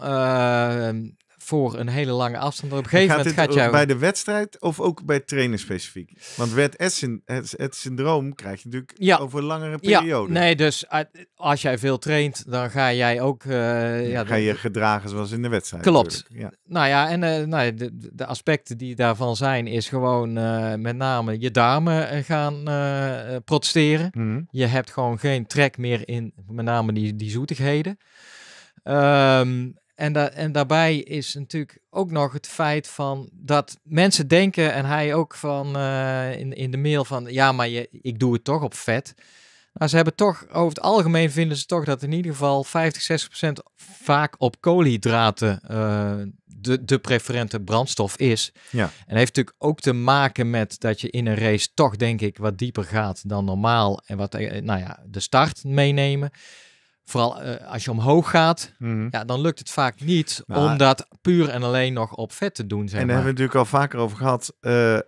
voor een hele lange afstand. Op een gegeven gaat moment gaat jou... Bij de wedstrijd of ook bij trainen specifiek? Want het syndroom krijg je natuurlijk over over langere periode. Ja, nee, dus als jij veel traint, dan ga jij ook... Uh, ja, ga je gedragen zoals in de wedstrijd. Klopt. Nou ja, en eh, nou, de, de, aspecten die daarvan zijn is gewoon eh, met name je darmen gaan protesteren. Mhm. Je hebt gewoon geen trek meer in met name die, die zoetigheden. Um, en, en daarbij is natuurlijk ook nog het feit van dat mensen denken, en hij ook van eh, in, in de mail van ja, maar je, ik doe het toch op vet. Maar nou, ze hebben toch, over het algemeen vinden ze toch dat in ieder geval 50, 60 vaak op koolhydraten eh, de, de preferente brandstof is. Ja. En heeft natuurlijk ook te maken met dat je in een race toch, denk ik, wat dieper gaat dan normaal. En wat, eh, nou ja, de start meenemen vooral eh, als je omhoog gaat, mhm. ja, dan lukt het vaak niet om dat puur en alleen nog op vet te doen. Zeg en daar hebben we natuurlijk al vaker over gehad. Eh,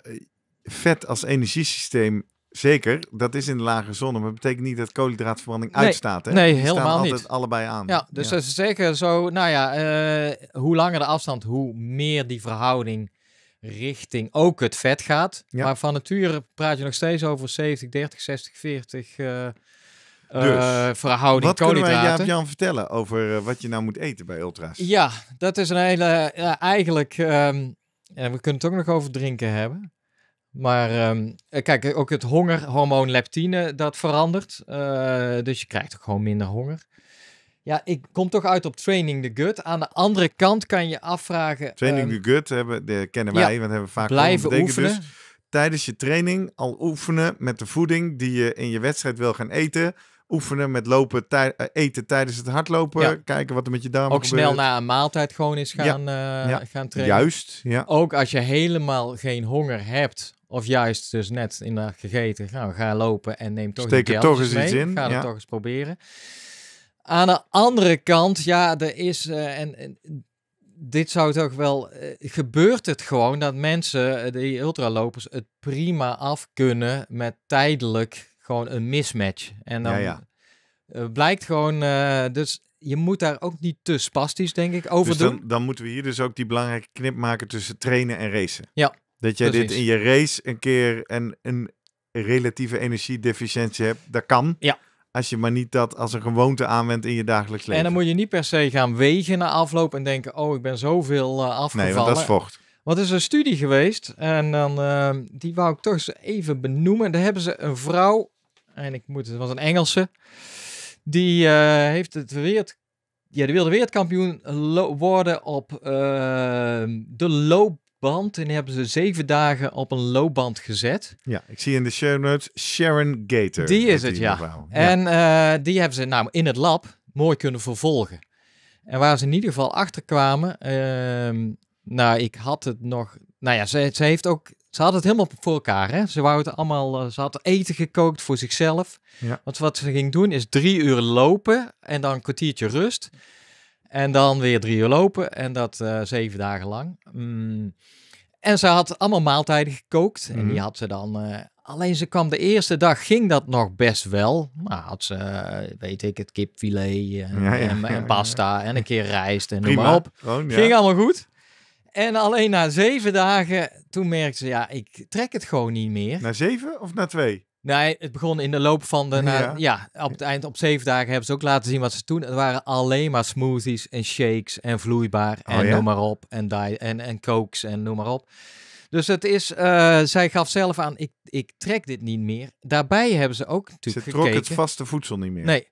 vet als energiesysteem, zeker, dat is in de lage zon, maar betekent niet dat koolhydraatverbranding uitstaat. Hè? Nee, helemaal staan altijd niet. allebei aan. Ja, dus ja. dat is zeker zo, nou ja, eh, hoe langer de afstand, hoe meer die verhouding richting ook het vet gaat. Maar van nature praat je nog steeds over 70, 30, 60, 40. Eh, dus, verhouding wat kunnen wij Jaap-Jan vertellen over eh, wat je nou moet eten bij ultra's? Ja, dat is een hele... Eh, eigenlijk... Ehm, we kunnen het ook nog over drinken hebben. Maar ehm, kijk, ook het hongerhormoon leptine, dat verandert. dus je krijgt ook gewoon minder honger. Ja, ik kom toch uit op training the gut. Aan de andere kant kan je afvragen... Training de ehm, the gut hebben, kennen wij, want hebben we vaak... Blijven dus. oefenen. Dus, tijdens je training al oefenen met de voeding die je in je wedstrijd wil gaan eten oefenen met lopen, eh, eten tijdens het hardlopen. Kijken wat er met je darmen Ook snel na een maaltijd gewoon eens gaan, eh, ja. gaan trainen. Juist, ja. Ook als je helemaal geen honger hebt, of juist dus net inderdaad gegeten, nou, ga lopen en neem toch Steek er toch eens mee. iets in. Ga het toch eens proberen. Aan de andere kant, ja, er is, eh, en, dit zou toch wel. gebeurt het gewoon dat mensen, die ultralopers, het prima af kunnen met tijdelijk gewoon een mismatch. En dan ja, eh, blijkt gewoon, eh, dus je moet daar ook niet te spastisch, denk ik, over dus dan, dan, moeten we hier dus ook die belangrijke knip maken tussen trainen en racen. Ja. Dat jij dit in je race een keer en een relatieve energiedeficiëntie hebt, dat kan. Ja. Als je maar niet dat als een gewoonte aanwendt in je dagelijks leven. En dan moet je niet per se gaan wegen na afloop en denken, oh, ik ben zoveel uh, eh, afgevallen. Nee, want dat is vocht. Wat is een studie geweest en dan, die wou ik toch eens even benoemen. Daar hebben ze een vrouw en ik moet, het was een Engelse. Die eh, heeft het wereld, ja, die wilde wereldkampioen worden op ehm, de loopband en die hebben ze zeven dagen op een loopband gezet. Ja, ik zie in de show notes Sharon Gator. Die is het, ja. En eh, die hebben ze nou in het lab mooi kunnen vervolgen. En waar ze in ieder geval achter kwamen, ehm, nou, ik had het nog. Nou ja, ze, ze heeft ook ze hadden het helemaal voor elkaar. Hè? Ze, wou het allemaal, eh, ze had eten gekookt voor zichzelf. Ja. Want wat ze ging doen is drie uur lopen en dan een kwartiertje rust. En dan weer drie uur lopen en dat eh, zeven dagen lang. Mm. En ze had allemaal maaltijden gekookt. En die mhm. had ze dan. Eh, alleen ze kwam de eerste dag, ging dat nog best wel. Nou, had ze, weet ik, het kipfilet en, en, pasta en een keer rijst en Prima. noem maar op. ging allemaal goed. En alleen na zeven dagen, toen merkte ze, ja, ik trek het gewoon niet meer. Na zeven of na twee? Nee, het begon in de loop van de. Na, ja. op het eind, op zeven dagen hebben ze ook laten zien wat ze toen. Het waren alleen maar smoothies en shakes en vloeibaar oh en noem maar op. En, die, en, en cokes en noem maar op. Dus het is, eh, zij gaf zelf aan, ik, ik trek dit niet meer. Daarbij hebben ze ook natuurlijk Ze trok het vaste voedsel niet meer. Nee.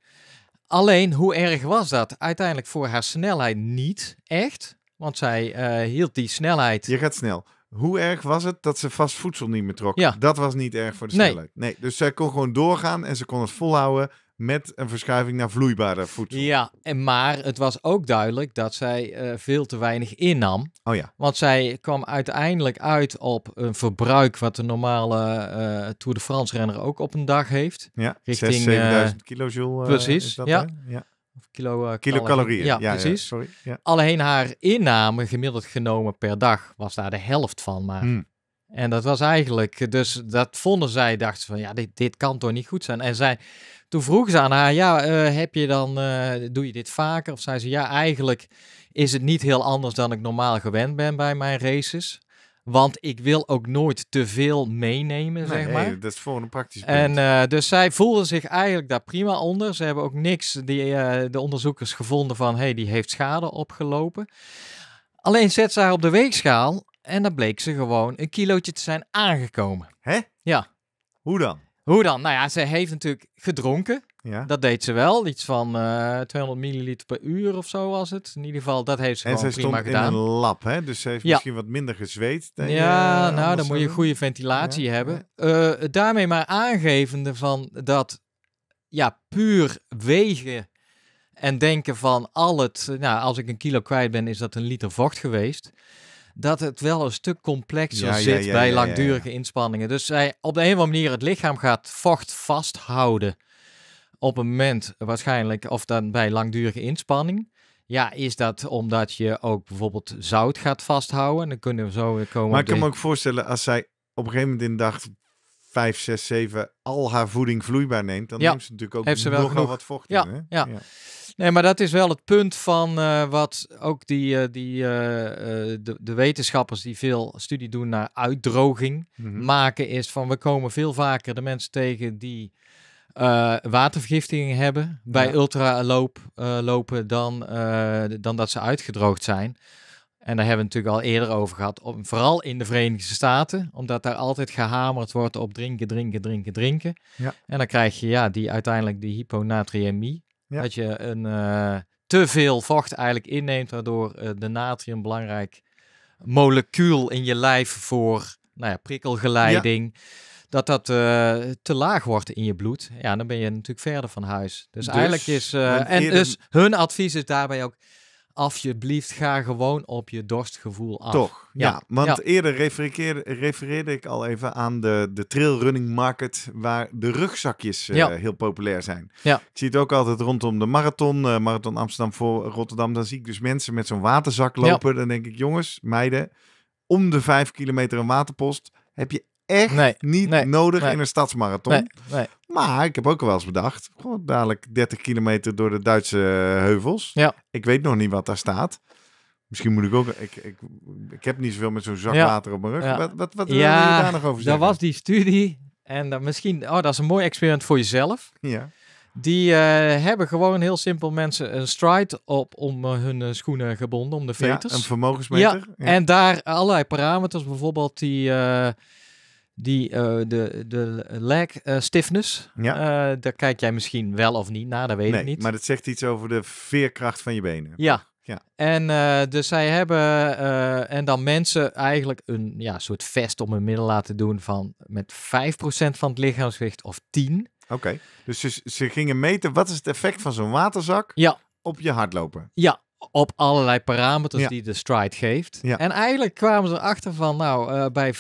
Alleen, hoe erg was dat? Uiteindelijk voor haar snelheid niet echt. Want zij eh, hield die snelheid. Je gaat snel. Hoe erg was het dat ze vast voedsel niet meer trok? Ja. Dat was niet erg voor de snelheid. Nee. nee. Dus zij kon gewoon doorgaan en ze kon het volhouden met een verschuiving naar vloeibare voedsel. Ja, en maar het was ook duidelijk dat zij eh, veel te weinig innam. Oh ja. Want zij kwam uiteindelijk uit op een verbruik wat de normale uh, Tour de France renner ook op een dag heeft. Ja, richting 6, 7000 kilojoule. precies, ja. Of kilo, eh, Ja, precies. sorry. Ja. Alleen haar inname, gemiddeld genomen per dag, was daar de helft van. Maar. Hmm. En dat was eigenlijk, dus dat vonden zij, dachten van ja, dit, dit kan toch niet goed zijn. En zij, toen vroeg ze aan haar, ja, eh, heb je dan, eh, doe je dit vaker? Of zei ze, ja, eigenlijk is het niet heel anders dan ik normaal gewend ben bij mijn races. Want ik wil ook nooit te veel meenemen, zeg maar. Nee, dat is voor een praktisch punt. En eh, dus zij voelden zich eigenlijk daar prima onder. Ze hebben ook niks, die, eh, de onderzoekers, gevonden van... hey, die heeft schade opgelopen. Alleen zet ze haar op de weegschaal... en dan bleek ze gewoon een kilootje te zijn aangekomen. Hè? Ja. Hoe dan? Hoe dan? Nou ja, ze heeft natuurlijk gedronken. Ja. Dat deed ze wel. Iets van uh, eh, 200 milliliter per uur of zo was het. In ieder geval, dat heeft ze en gewoon prima gedaan. En ze stond in een lap hè? Dus ze heeft misschien wat minder gezweet. ja, eh, nou, dan moet je goede ventilatie hebben. Eh, daarmee maar aangevende van dat... Ja, puur wegen en denken van al het... Nou, als ik een kilo kwijt ben, is dat een liter vocht geweest dat het wel een stuk complexer zit bij langdurige inspanningen. Dus zij op de een of andere manier het lichaam gaat vocht vasthouden op een moment waarschijnlijk, of dan bij langdurige inspanning. Ja, is dat omdat je ook bijvoorbeeld zout gaat vasthouden? En dan kunnen we zo weer komen. Maar ik kan me ook voorstellen, als zij op een gegeven moment in dag 5, 6, 7 al haar voeding vloeibaar neemt, dan ja. neemt ze natuurlijk ook Heeft ze wel nog wat vocht ja, in. Ja. ja. Nee, maar dat is wel het punt van eh, wat ook die, eh, die, eh, de, de, wetenschappers die veel studie doen naar uitdroging mhm. maken, is van we komen veel vaker de mensen tegen die uh, watervergiftiging hebben bij ja. ultra loop, eh, lopen dan, eh, dan dat ze uitgedroogd zijn. En daar hebben we natuurlijk al eerder over gehad. vooral in de Verenigde Staten, omdat daar altijd gehamerd wordt op drinken, drinken, drinken, drinken. Ja. En dan krijg je ja, die, uiteindelijk die hyponatriëmie. Dat je een, te veel vocht eigenlijk inneemt, waardoor de natrium belangrijk molecuul in je lijf voor nou ja, prikkelgeleiding. Ja dat dat eh, te laag wordt in je bloed, ja, dan ben je natuurlijk verder van huis. Dus, dus eigenlijk is. Eh, en dus hun advies is daarbij ook. Alsjeblieft, ga gewoon op je dorstgevoel af. Toch? Ja, want eerder refereerde, ik al even aan de, de trailrunning market, waar de rugzakjes eh, heel populair zijn. Ja. Ik zie het ook altijd rondom de marathon, marathon Amsterdam voor Rotterdam. Dan zie ik dus mensen met zo'n waterzak lopen. Dan denk ik, jongens, meiden, om de vijf kilometer een waterpost heb je echt niet nodig in een stadsmarathon. Maar ik heb ook wel eens bedacht, dadelijk 30 kilometer door de Duitse eh, heuvels. Ja. Ik weet nog niet wat daar staat. Misschien moet ik ook. Ik, ik, ik heb niet zoveel met zo'n zak water op mijn rug. Ja. Wat, wat, wat wil je daar nog over zeggen? Dat was die studie. En dan misschien, oh, dat is een mooi experiment voor jezelf. Ja. Die eh, hebben gewoon heel simpel mensen een stride op om eh, hun schoenen gebonden, om de veters. Ja, een vermogensmeter. Ja, ja, En daar allerlei parameters, bijvoorbeeld die die, eh, de, de lag eh, stiffness, ja. Eh, daar kijk jij misschien wel of niet naar, dat weet ik niet. maar dat zegt iets over de veerkracht van je benen. Ja. ja. En dus zij hebben, en dan mensen eigenlijk een ja, soort vest om hun middel laten doen van met 5% van het lichaamsgewicht of 10. Oké, dus ze, ze gingen meten wat is het effect van zo'n waterzak ja. op je hardlopen. Ja, op allerlei parameters die de stride geeft. Ja. En eigenlijk kwamen ze achter van, nou, uh, bij 5%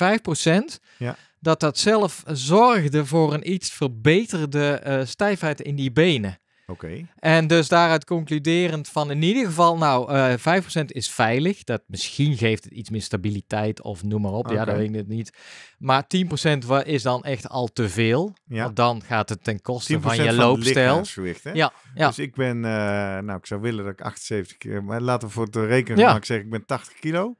ja dat dat zelf zorgde voor een iets verbeterde eh, stijfheid in die benen. Oké. En dus daaruit concluderend van in ieder geval, nou, uh, eh, 5% is veilig. Dat misschien geeft het iets meer stabiliteit of noem maar op. Ja, dat weet ik het niet. Maar 10% is dan echt al te veel. Ja. Want dan gaat het ten koste van je loopstijl. Ja, ja. Dus ik ben, eh, nou, ik zou willen dat ik 78 keer, maar laten we voor het rekenen. ja. ik zeggen, ik ben 80 kilo.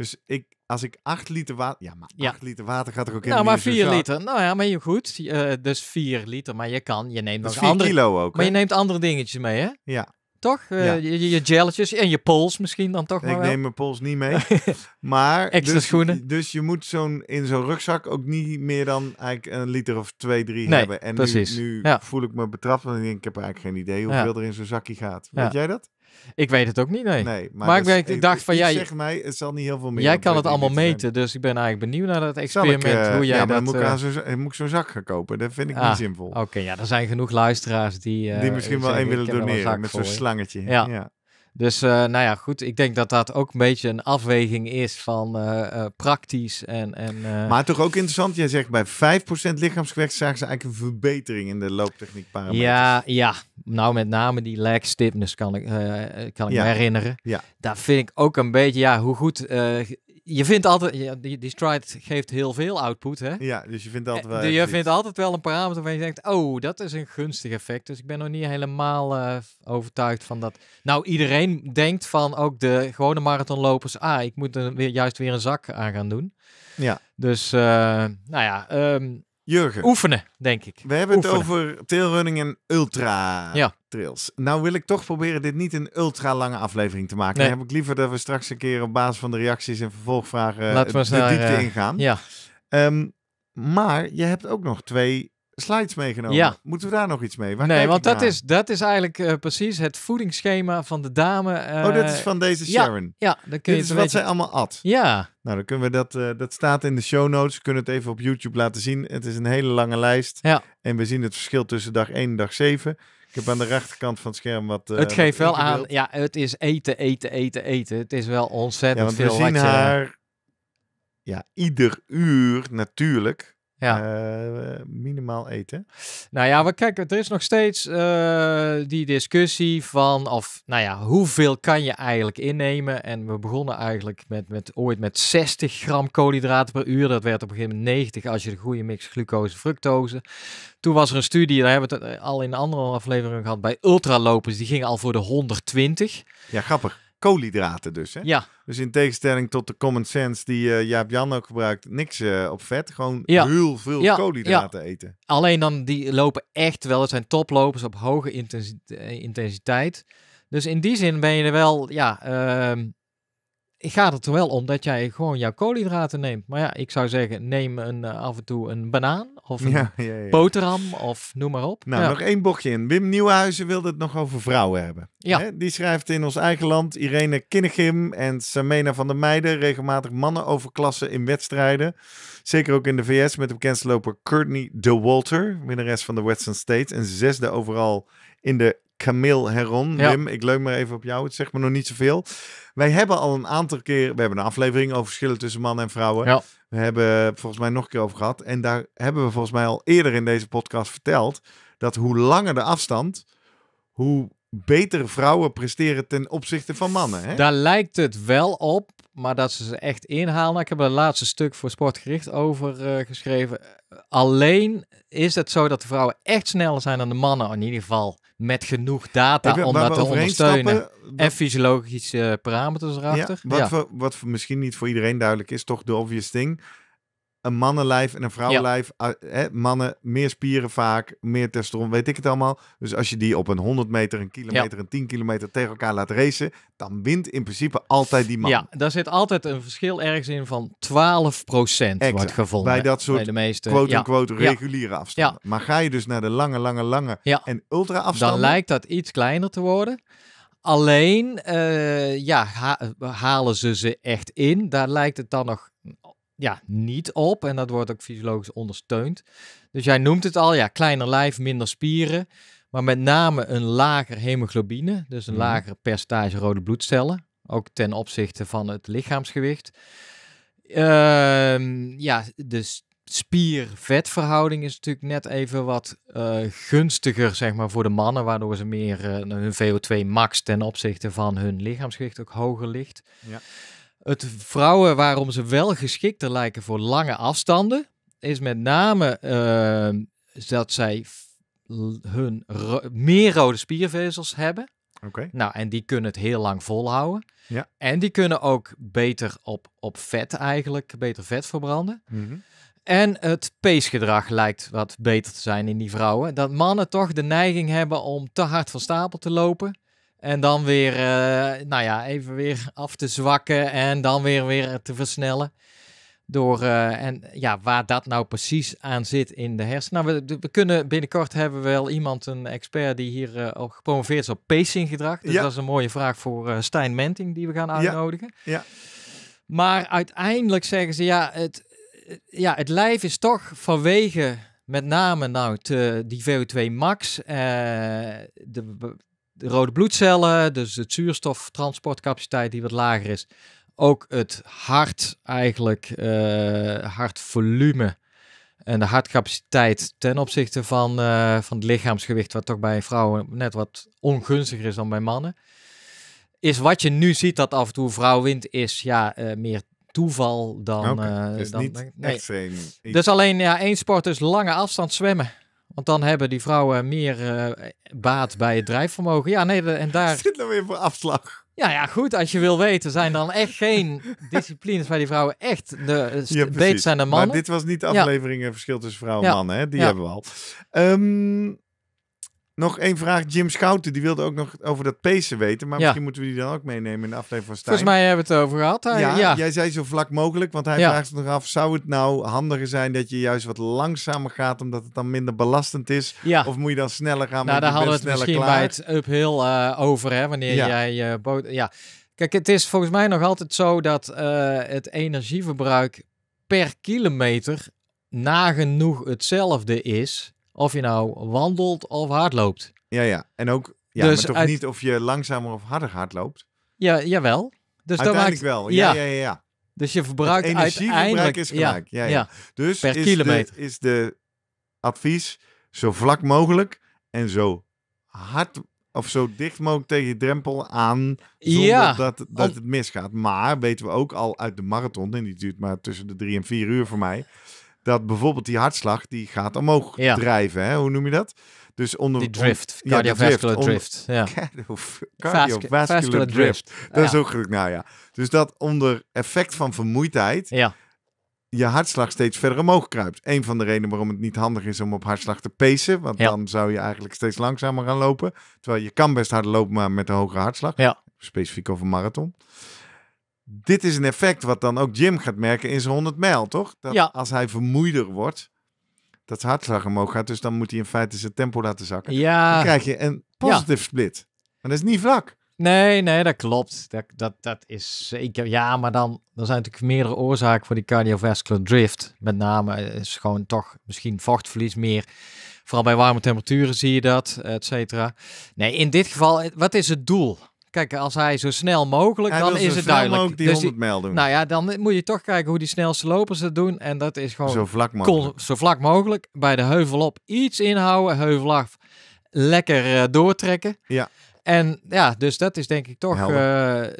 Dus ik, als ik 8 liter water. Ja, maar 8 liter water gaat er ook nou, in. Nou, maar 4 liter. Nou ja, maar je goed. Eh, dus 4 liter. Maar je kan, je neemt nog andere. kilo ook. Maar je neemt andere dingetjes mee, hè? Ja. Toch? Eh, je, je gelletjes en je pols misschien dan toch? Ik neem mijn pols niet mee. (laughs) maar. Extra dus, schoenen. Dus je moet zo'n, in zo'n rugzak ook niet meer dan eigenlijk een liter of 2, 3 hebben. En nu, nu voel ik me betrapt. Want ik, denk, ik heb eigenlijk geen idee hoeveel er in zo'n zakje gaat. Weet jij dat? Ik weet het ook niet, nee. nee maar, dus ik, dacht van, jij... Zeg mij, het zal niet heel veel meer... Jij kan het allemaal meten, dus ik ben eigenlijk benieuwd naar dat experiment, eh, hoe jij ja, dat... Moet ik, eh, zo, eh, zo'n zak gaan kopen? Dat vind ik niet ah, zinvol. Oké, ja, er zijn genoeg luisteraars die... die misschien wel één willen doneren met zo'n slangetje. ja. Dus eh, nou ja, goed. Ik denk dat dat ook een beetje een afweging is van eh, eh, praktisch en... en Maar toch ook interessant, jij zegt bij 5% lichaamsgewicht zagen ze eigenlijk een verbetering in de looptechniek parameters. Ja, ja. Nou, met name die leg stiffness kan ik, kan ik me herinneren. Ja. Daar vind ik ook een beetje, ja, hoe goed je vindt altijd, ja, die, die stride geeft heel veel output, hè? Ja, dus je vindt eh, altijd wel. je vindt altijd wel een parameter waar je denkt, oh, dat is een gunstig effect. Dus ik ben nog niet helemaal eh, overtuigd van dat. Nou, iedereen denkt van ook de gewone marathonlopers, ah, ik moet er weer, juist weer een zak aan gaan doen. Ja. Dus, eh, nou ja, ehm, Jurgen. Oefenen, denk ik. We hebben het over trailrunning en ultra trails. Nou wil ik toch proberen dit niet een ultra lange aflevering te maken. Dan heb ik liever dat we straks een keer op basis van de reacties en vervolgvragen Laten eh, de, diepte eh, ingaan. Ja. Ehm, maar je hebt ook nog twee slides meegenomen. Ja. Moeten we daar nog iets mee? nee, want dat is, dat is eigenlijk eh, precies het voedingsschema van de dame. Eh, oh, dat is van deze Sharon. Ja, ja dan kun je is wat zij allemaal at. Ja. Nou, dan kunnen we dat, eh, dat staat in de show notes. We kunnen het even op YouTube laten zien. Het is een hele lange lijst. Ja. En we zien het verschil tussen dag 1 en dag 7. Ik heb aan de rechterkant van het scherm wat. het geeft wel aan, ja, het is eten, eten, eten, eten. Het is wel ontzettend veel. We zien haar ja, ieder uur natuurlijk ja. Eh, minimaal eten. Nou ja, we kijken, er is nog steeds eh, die discussie van of, nou ja, hoeveel kan je eigenlijk innemen? En we begonnen eigenlijk met, met ooit met 60 gram koolhydraten per uur. Dat werd op een gegeven moment 90 als je de goede mix glucose fructose. Toen was er een studie, daar hebben we het eh, al in een andere aflevering gehad, bij ultralopers. Die gingen al voor de 120. Ja, grappig koolhydraten dus. Hè? Ja. Dus in tegenstelling tot de common sense die uh, Jaap Jan ook gebruikt, niks eh, op vet. Gewoon ja. heel veel ja, koolhydraten ja. eten. Alleen dan die lopen echt wel. Het zijn toplopers op hoge eh, intensiteit. Dus in die zin ben je er wel ja, ehm, gaat het er wel om dat jij gewoon jouw koolhydraten neemt. Maar ja, ik zou zeggen, neem een, eh, af en toe een banaan of een boterham of noem maar op. Nou, nog één bochtje in. Wim Nieuwhuizen wilde het nog over vrouwen hebben. Ja. Hè? Die schrijft in ons eigen land Irene Kinnegim en Samena van der Meijden regelmatig mannen overklassen in wedstrijden. Zeker ook in de VS met de bekendste loper Courtney walter winnares van de Western States en zesde overal in de Camille Heron. Ja. Wim, ik leuk maar even op jou. Het zegt me nog niet zoveel. Wij hebben al een aantal keer... We hebben een aflevering over verschillen tussen mannen en vrouwen. Ja. We hebben volgens mij nog een keer over gehad. En daar hebben we volgens mij al eerder in deze podcast verteld... dat hoe langer de afstand, hoe beter vrouwen presteren ten opzichte van mannen. Hè? Daar lijkt het wel op, maar dat ze ze echt inhalen. Ik heb een laatste stuk voor Sportgericht over eh, geschreven. Alleen is het zo dat de vrouwen echt sneller zijn dan de mannen, in ieder geval met genoeg data om dat te ondersteunen. Stappen, en fysiologische eh, parameters erachter. Ja, wat, wat voor misschien niet voor iedereen duidelijk is, toch de obvious thing een mannenlijf en een vrouwenlijf. Hè, mannen, meer spieren vaak, meer testosteron, weet ik het allemaal. Dus als je die op een 100 meter, een kilometer, een 10 kilometer tegen elkaar laat racen, dan wint in principe altijd die man. Ja, daar zit altijd een verschil ergens in van 12 procent wordt gevonden. Bij dat soort de meeste, quote-unquote reguliere afstanden. Maar ga je dus naar de lange, lange, lange en ultra afstanden... Dan lijkt dat iets kleiner te worden. Alleen, eh, ja, halen ze ze echt in? Daar lijkt het dan nog ja, niet op. En dat wordt ook fysiologisch ondersteund. Dus jij noemt het al, ja, kleiner lijf, minder spieren. Maar met name een lager hemoglobine, dus een mhm. lager percentage rode bloedcellen. Ook ten opzichte van het lichaamsgewicht. Uh, ja, dus spier-vetverhouding is natuurlijk net even wat eh, gunstiger zeg maar, voor de mannen, waardoor ze meer eh, hun VO2 max ten opzichte van hun lichaamsgewicht ook hoger ligt. Ja. Het vrouwen waarom ze wel geschikter lijken voor lange afstanden, is met name eh, dat zij hun meer rode spiervezels hebben. Oké. Nou, en die kunnen het heel lang volhouden. Ja. En die kunnen ook beter op, op vet eigenlijk, beter vet verbranden. Mm -hmm. En het peesgedrag lijkt wat beter te zijn in die vrouwen. Dat mannen toch de neiging hebben om te hard van stapel te lopen. En dan weer, eh, nou ja, even weer af te zwakken en dan weer, weer te versnellen. Door, eh, en ja, waar dat nou precies aan zit in de hersenen. Nou, we, kunnen binnenkort hebben we wel iemand, een expert, die hier al eh, gepromoveerd is op pacinggedrag. Dus ja. dat is een mooie vraag voor Stijn Menting, die we gaan uitnodigen. Ja. Maar uiteindelijk zeggen ze, ja het, ja, het lijf is toch vanwege met name nou die VO2 max, de, rode bloedcellen, dus het zuurstoftransportcapaciteit die wat lager is. Ook het hart eigenlijk, uh, hartvolume en de hartcapaciteit ten opzichte van, eh, van het lichaamsgewicht, wat toch bij vrouwen net wat ongunstiger is dan bij mannen. Is wat je nu ziet dat af en toe vrouw wint, is ja, eh, meer toeval dan... Okay, dus dan, nee. Dus alleen ja, één sport is lange afstand zwemmen. Want dan hebben die vrouwen meer eh, baat bij het drijfvermogen. Ja, nee, en daar... Zit nou weer voor afslag. Ja, ja, goed, als je wil weten, zijn dan echt geen disciplines waar die vrouwen echt de eh, ja, zijn dan mannen. Maar dit was niet de aflevering eh, verschil tussen vrouwen en man. mannen, hè? die hebben we al. Um, nog één vraag. Jim Schouten, die wilde ook nog over dat pees weten. Maar misschien moeten we die dan ook meenemen in de aflevering van Stijn. Volgens mij hebben we het over gehad. ja, ja, jij zei zo vlak mogelijk. Want hij ja. vraagt zich nog af, zou het nou handiger zijn dat je juist wat langzamer gaat, omdat het dan minder belastend is? Of moet je dan sneller gaan? Nou, daar hadden we het misschien klaar? Eh, over, hè, wanneer jij je eh, boot... Ja. Kijk, het is volgens mij nog altijd zo dat eh, het energieverbruik per kilometer nagenoeg hetzelfde is of je nou wandelt of hardloopt. Ja, ja. En ook ja, dus maar toch niet of je langzamer of harder hardloopt. Ja, jawel. Dus uiteindelijk maakt... wel. Ja, ja, ja. ja, Dus je verbruikt energie. uiteindelijk... is gelijk. Ja, ja, Dus per is kilometer. is de advies zo vlak mogelijk en zo hard of zo dicht mogelijk tegen je drempel aan, zonder ja, dat, dat het misgaat. Maar weten we ook al uit de marathon, en die duurt maar tussen de drie en vier uur voor mij, dat bijvoorbeeld die hartslag die gaat omhoog drijven. Hè? Hoe noem je dat? Dus onder, die drift, cardiovascular drift. ja. Cardiovascular drift. Dat ja. is ook gelukkig. Nou ja. Dus dat onder effect van vermoeidheid ja. je hartslag steeds verder omhoog kruipt. Een van de redenen waarom het niet handig is om op hartslag te pacen. Want dan zou je eigenlijk steeds langzamer gaan lopen. Terwijl je kan best hard lopen, maar met een hoge hartslag. Specifiek over marathon dit is een effect wat dan ook Jim gaat merken in zijn 100 mijl, toch? Dat ja. Als hij vermoeider wordt, dat zijn hartslag omhoog gaat. Dus dan moet hij in feite zijn tempo laten zakken. Ja. Dan krijg je een positief split. Maar dat is niet vlak. Nee, nee, dat klopt. Dat, dat, dat is zeker. Ja, maar dan, dan zijn natuurlijk meerdere oorzaken voor die cardiovascular drift. Met name eh, is gewoon toch misschien vochtverlies meer. Vooral bij warme temperaturen zie je dat, et cetera. Nee, in dit geval, eh, wat is het doel? Kijk, als hij zo snel mogelijk, dan is het duidelijk. Die dus die, Nou ja, dan moet je toch kijken hoe die snelste lopers het doen. En dat is gewoon zo vlak mogelijk. zo vlak mogelijk. Bij de heuvel op iets inhouden, heuvel af lekker eh, doortrekken. Ja. En ja, dus dat is denk ik toch eh,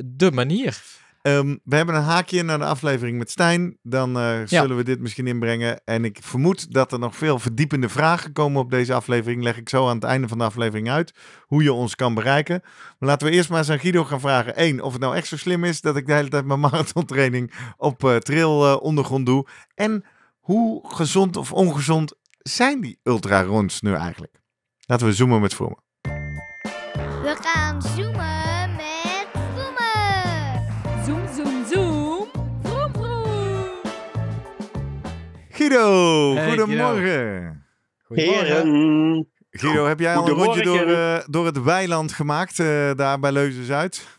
de manier. Ehm, we hebben een haakje naar de aflevering met Stijn. Dan eh, zullen we dit misschien inbrengen. En ik vermoed dat er nog veel verdiepende vragen komen op deze aflevering. Leg ik zo aan het einde van de aflevering uit hoe je ons kan bereiken. Maar laten we eerst maar eens aan Guido gaan vragen. Eén, of het nou echt zo slim is dat ik de hele tijd mijn (laughs) marathontraining op uh, trail eh, ondergrond doe. En hoe gezond of ongezond zijn die ultraruns nu eigenlijk? Laten we zoomen met vroemen. We gaan zoomen. Guido, goedemorgen. Goedemorgen. Guido, heb jij al een rondje door, eh, door het weiland gemaakt, uh, daar bij Leuzen Zuid?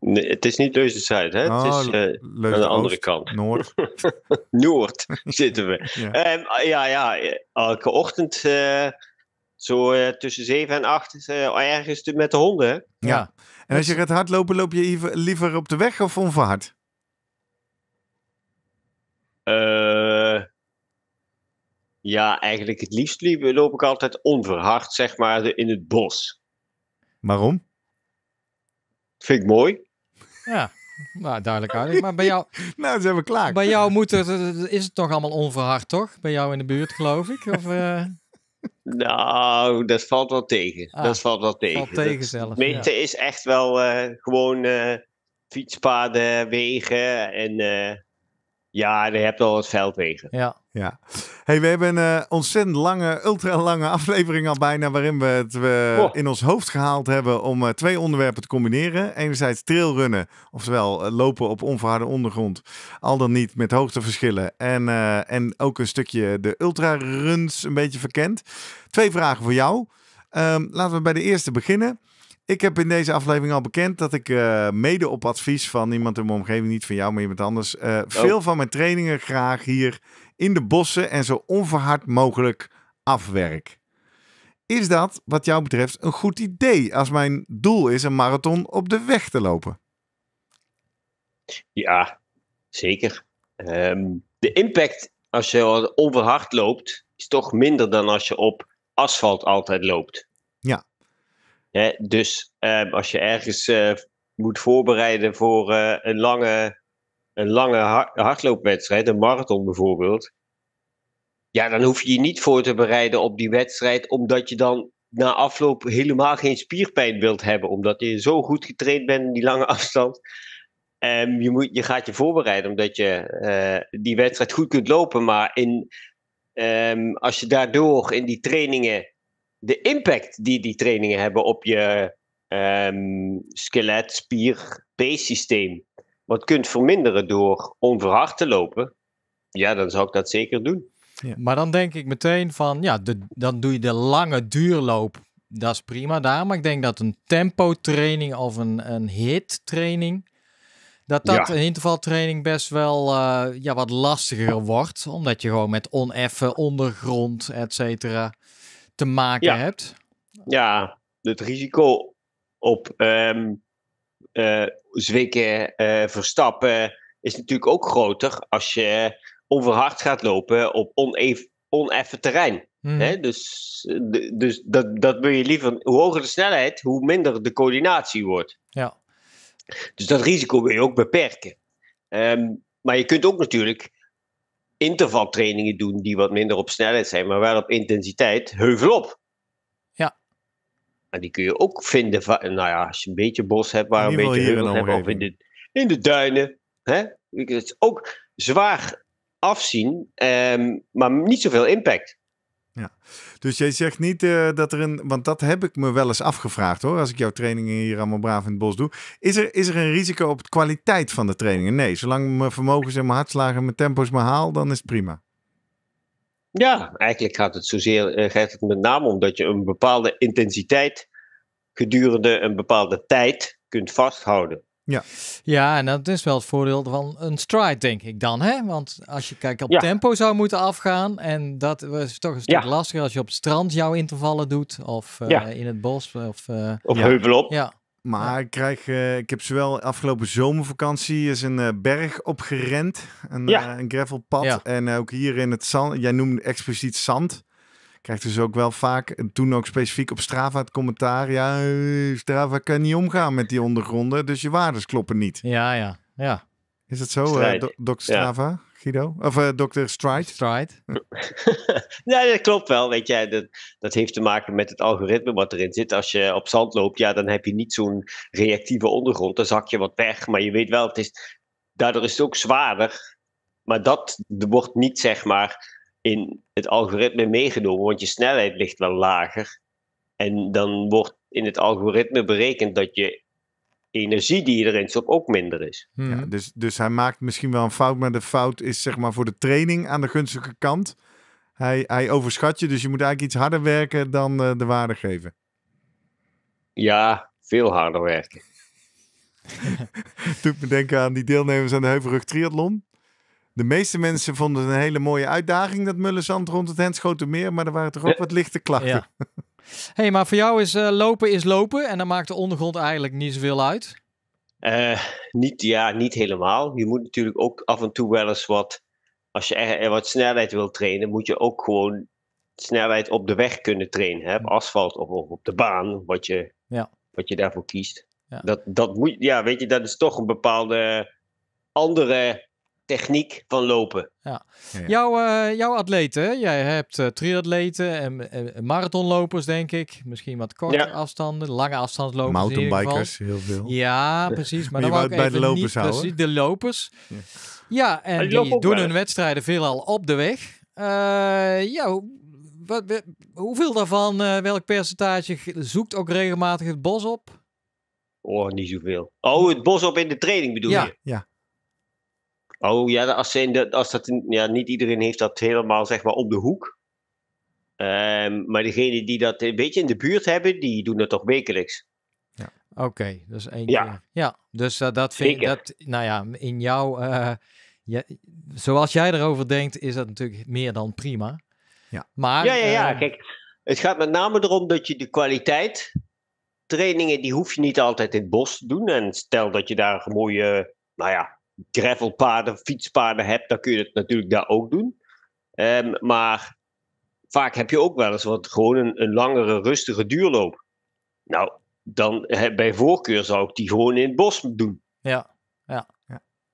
Nee, het is niet Leuzen Zuid, hè? het oh, is uh, aan de andere kant. Noord. (laughs) Noord (laughs) zitten we. Ehm, ja. ja, elke ochtend zo tussen 7 en 8 ergens met de honden. Ja. En als je gaat hardlopen, loop je liever op de weg of onverhard? Eh, ja, eigenlijk het liefst loop ik altijd onverhard, zeg maar, in het bos. Waarom? Vind ik mooi. Ja. Nou, duidelijk uit. Maar bij jou. (laughs) nou, zijn we klaar. Bij jou moet het, eh, eh, is het toch allemaal onverhard, toch? Bij jou in de buurt, geloof ik. Of, (laughs) Nou, dat valt wel tegen. Ah, dat valt wel tegen. Valt tegen zelf. Meten is echt wel gewoon uh, fietspaden, wegen en ja, je hebt al wat veldwegen. Ja. ja. Hey, we hebben een eh, ontzettend lange, ultra lange (laughs) aflevering al bijna, waarin we het eh, in ons hoofd gehaald hebben om eh, twee onderwerpen te combineren. Enerzijds trailrunnen, oftewel lopen op onverharde ondergrond, al dan niet met hoogteverschillen. En, en ook een stukje de ultraruns een beetje verkend. Twee vragen voor jou. Ehm, laten we bij de eerste beginnen. Ik heb in deze aflevering al bekend dat ik eh, mede op advies van iemand in mijn omgeving, niet van jou, maar iemand anders, eh, oh. veel van mijn trainingen graag hier in de bossen en zo onverhard mogelijk afwerk. Is dat wat jou betreft een goed idee als mijn doel is een marathon op de weg te lopen? Ja, zeker. Ehm, de impact als je onverhard loopt is toch minder dan als je op asfalt altijd loopt. Ja dus ehm, als je ergens eh, moet voorbereiden voor eh, een lange, een lange hardloopwedstrijd, een marathon bijvoorbeeld. Ja, dan hoef je je niet voor te bereiden op die wedstrijd, omdat je dan na afloop helemaal geen spierpijn wilt hebben, omdat je zo goed getraind bent in die lange (laughs) afstand. Um, je, moet, je gaat je voorbereiden omdat je eh, die wedstrijd goed kunt lopen, maar in, ehm, als je daardoor in die trainingen de impact die die trainingen hebben op je um, ehm, skelet, spier, peessysteem, wat kunt verminderen door onverhard te lopen, ja, dan zou ik dat zeker doen. Ja, maar dan denk ik meteen van, ja, de, dan doe je de lange duurloop. Dat is prima daar, maar ik denk dat een tempo-training of een, een hit-training, dat dat een intervaltraining best wel eh, ja, wat lastiger wordt. Omdat je gewoon met oneffen ondergrond, et cetera, te maken hebt? Ja, het risico op um, zwikken, eh, verstappen is natuurlijk ook groter als je onverhard gaat lopen op oneven, oneffen terrein. Mhm. Hè? Dus, dus dat, dat wil je liever. Hoe hoger de snelheid, hoe minder de coördinatie wordt. Ja. Dus dat risico wil je ook beperken. Ehm, maar je kunt ook natuurlijk intervaltrainingen doen die wat minder op snelheid zijn, maar wel op intensiteit, heuvel op. Ja. En die kun je ook vinden, nou ja, als je een beetje bos hebt waar een beetje heuvel hebt, of in de, in de duinen. Hè? Het is ook zwaar afzien, ehm, maar niet zoveel impact ja. Dus jij zegt niet eh, dat er een. Want dat heb ik me wel eens afgevraagd hoor. Als ik jouw trainingen hier allemaal braaf in het bos doe. Is er, is er een risico op de kwaliteit van de trainingen? Nee, zolang mijn vermogens en mijn hartslagen, mijn tempo's me haal, dan is het prima. Ja, eigenlijk gaat het zozeer. Uh, het met name omdat je een bepaalde intensiteit gedurende een bepaalde tijd kunt vasthouden. Ja. ja, en dat is wel het voordeel van een stride, denk ik dan. Hè? Want als je kijkt op tempo zou moeten afgaan. En dat is toch een stuk lastiger als je op het strand jouw intervallen doet. Of eh, in het bos. Of, uh, of heuvelop. Ja. Maar ik, krijg, uh, ik heb zowel afgelopen zomervakantie is een berg opgerend. Een, een gravelpad. En ook hier in het zand. Jij noemt expliciet zand krijgt dus ook wel vaak, en toen ook specifiek op Strava het commentaar. Ja, Strava kan niet omgaan met die ondergronden, dus je waardes kloppen niet. Ja, ja, ja. Is het zo, uh, dokter Strava, Guido? Of uh, dokter Stride? Stride. (laughs) ja, dat klopt wel. Weet je, dat, dat heeft te maken met het algoritme wat erin zit. Als je op zand loopt, ja, dan heb je niet zo'n reactieve ondergrond. Dan zak je wat weg, maar je weet wel, het is, daardoor is het ook zwaarder. Maar dat wordt niet, zeg maar, in het algoritme meegenomen, want je snelheid ligt wel lager. En dan wordt in het algoritme berekend dat je energie die je erin stopt ook minder is. Hmm. Ja, dus, dus hij maakt misschien wel een fout, maar de fout is zeg maar voor de training aan de gunstige kant. Hij, hij overschat je, dus je moet eigenlijk iets harder werken dan eh, de waarde geven. Ja, veel harder werken. (laughs) Doet me denken aan die deelnemers aan de Heuvelrug Triathlon de meeste mensen vonden het een hele mooie uitdaging, dat mullenzand rond het meer, Maar er waren toch ook wat lichte klachten. (laughs) hey, maar voor jou is eh, lopen is lopen en dan maakt de ondergrond eigenlijk niet zoveel uit? Eh, niet, ja, niet helemaal. Je moet natuurlijk ook af en toe wel eens wat, als je wat snelheid wil trainen, moet je ook gewoon snelheid op de weg kunnen trainen. Hè? Op asfalt of, op de baan, wat je, wat je daarvoor kiest. Dat, dat moet, ja, weet je, dat is toch een bepaalde andere techniek van lopen. Ja. Jouw, eh, jouw atleten, jij hebt eh, triatleten en, marathonlopers, denk ik. Misschien wat korte afstanden, lange afstandslopers. Mountainbikers, heel veel. Ja, precies. Maar, dan ook bij de lopers Precies, de lopers. Ja, en ah, die doen hun wedstrijden veelal op de weg. Eh, ja, wat, hoeveel daarvan, welk percentage zoekt ook regelmatig het bos op? Oh, niet zoveel. Oh, het bos op in de training bedoel je? Ja. Oh ja, als, de als dat, ja, niet iedereen heeft dat helemaal zeg maar op de hoek. Ehm, maar degene die dat een beetje in de buurt hebben, die doen dat toch wekelijks. Ja. Oké, dus één ja. keer. Ja, dus eh, dat vind ik, nou ja, in jouw, eh, zoals jij erover denkt, is dat natuurlijk meer dan prima. Ja, maar, ja, ja, ja. Ehm, kijk, het gaat met name erom dat je de kwaliteit, trainingen die hoef je niet altijd in het bos te doen. En stel dat je daar een mooie, nou ja, gravelpaden, fietspaden hebt, dan kun je het natuurlijk daar ook doen. Ehm, maar vaak heb je ook wel eens wat, gewoon een, langere, rustige duurloop. Nou, dan bij voorkeur zou ik die gewoon in het bos doen. Ja, ja.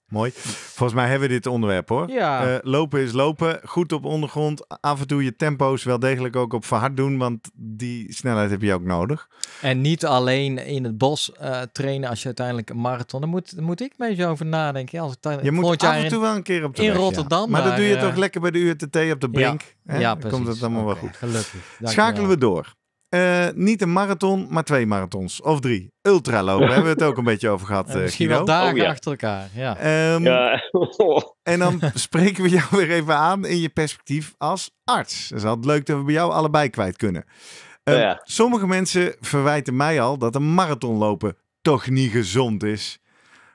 Mooi. Volgens mij hebben we dit onderwerp hoor. Ja. Eh, lopen is lopen. Goed op ondergrond. Af en toe je tempo's wel degelijk ook op verhard doen. Want die snelheid heb je ook nodig. En niet alleen in het bos eh, trainen als je uiteindelijk een marathon. Daar moet, moet ik een beetje over nadenken. Als ik je moet af en toe wel een keer op de In Rotterdam. Maar, dat doe je eh, toch lekker bij de UTT op de brink. Ja, hè? komt het allemaal wel goed. Gelukkig. Dank Schakelen we door. Eh, niet een marathon, maar twee marathons. Of drie. Ultralopen hebben we het ook een beetje over gehad. Uh, (laughs) misschien wel dagen oh, achter elkaar. Ja. Ehm, ja. (laughs) en dan spreken we jou weer even aan in je perspectief als arts. Dat is altijd leuk dat we bij jou allebei kwijt kunnen. Ehm, sommige mensen verwijten mij al dat een marathon lopen toch niet gezond is.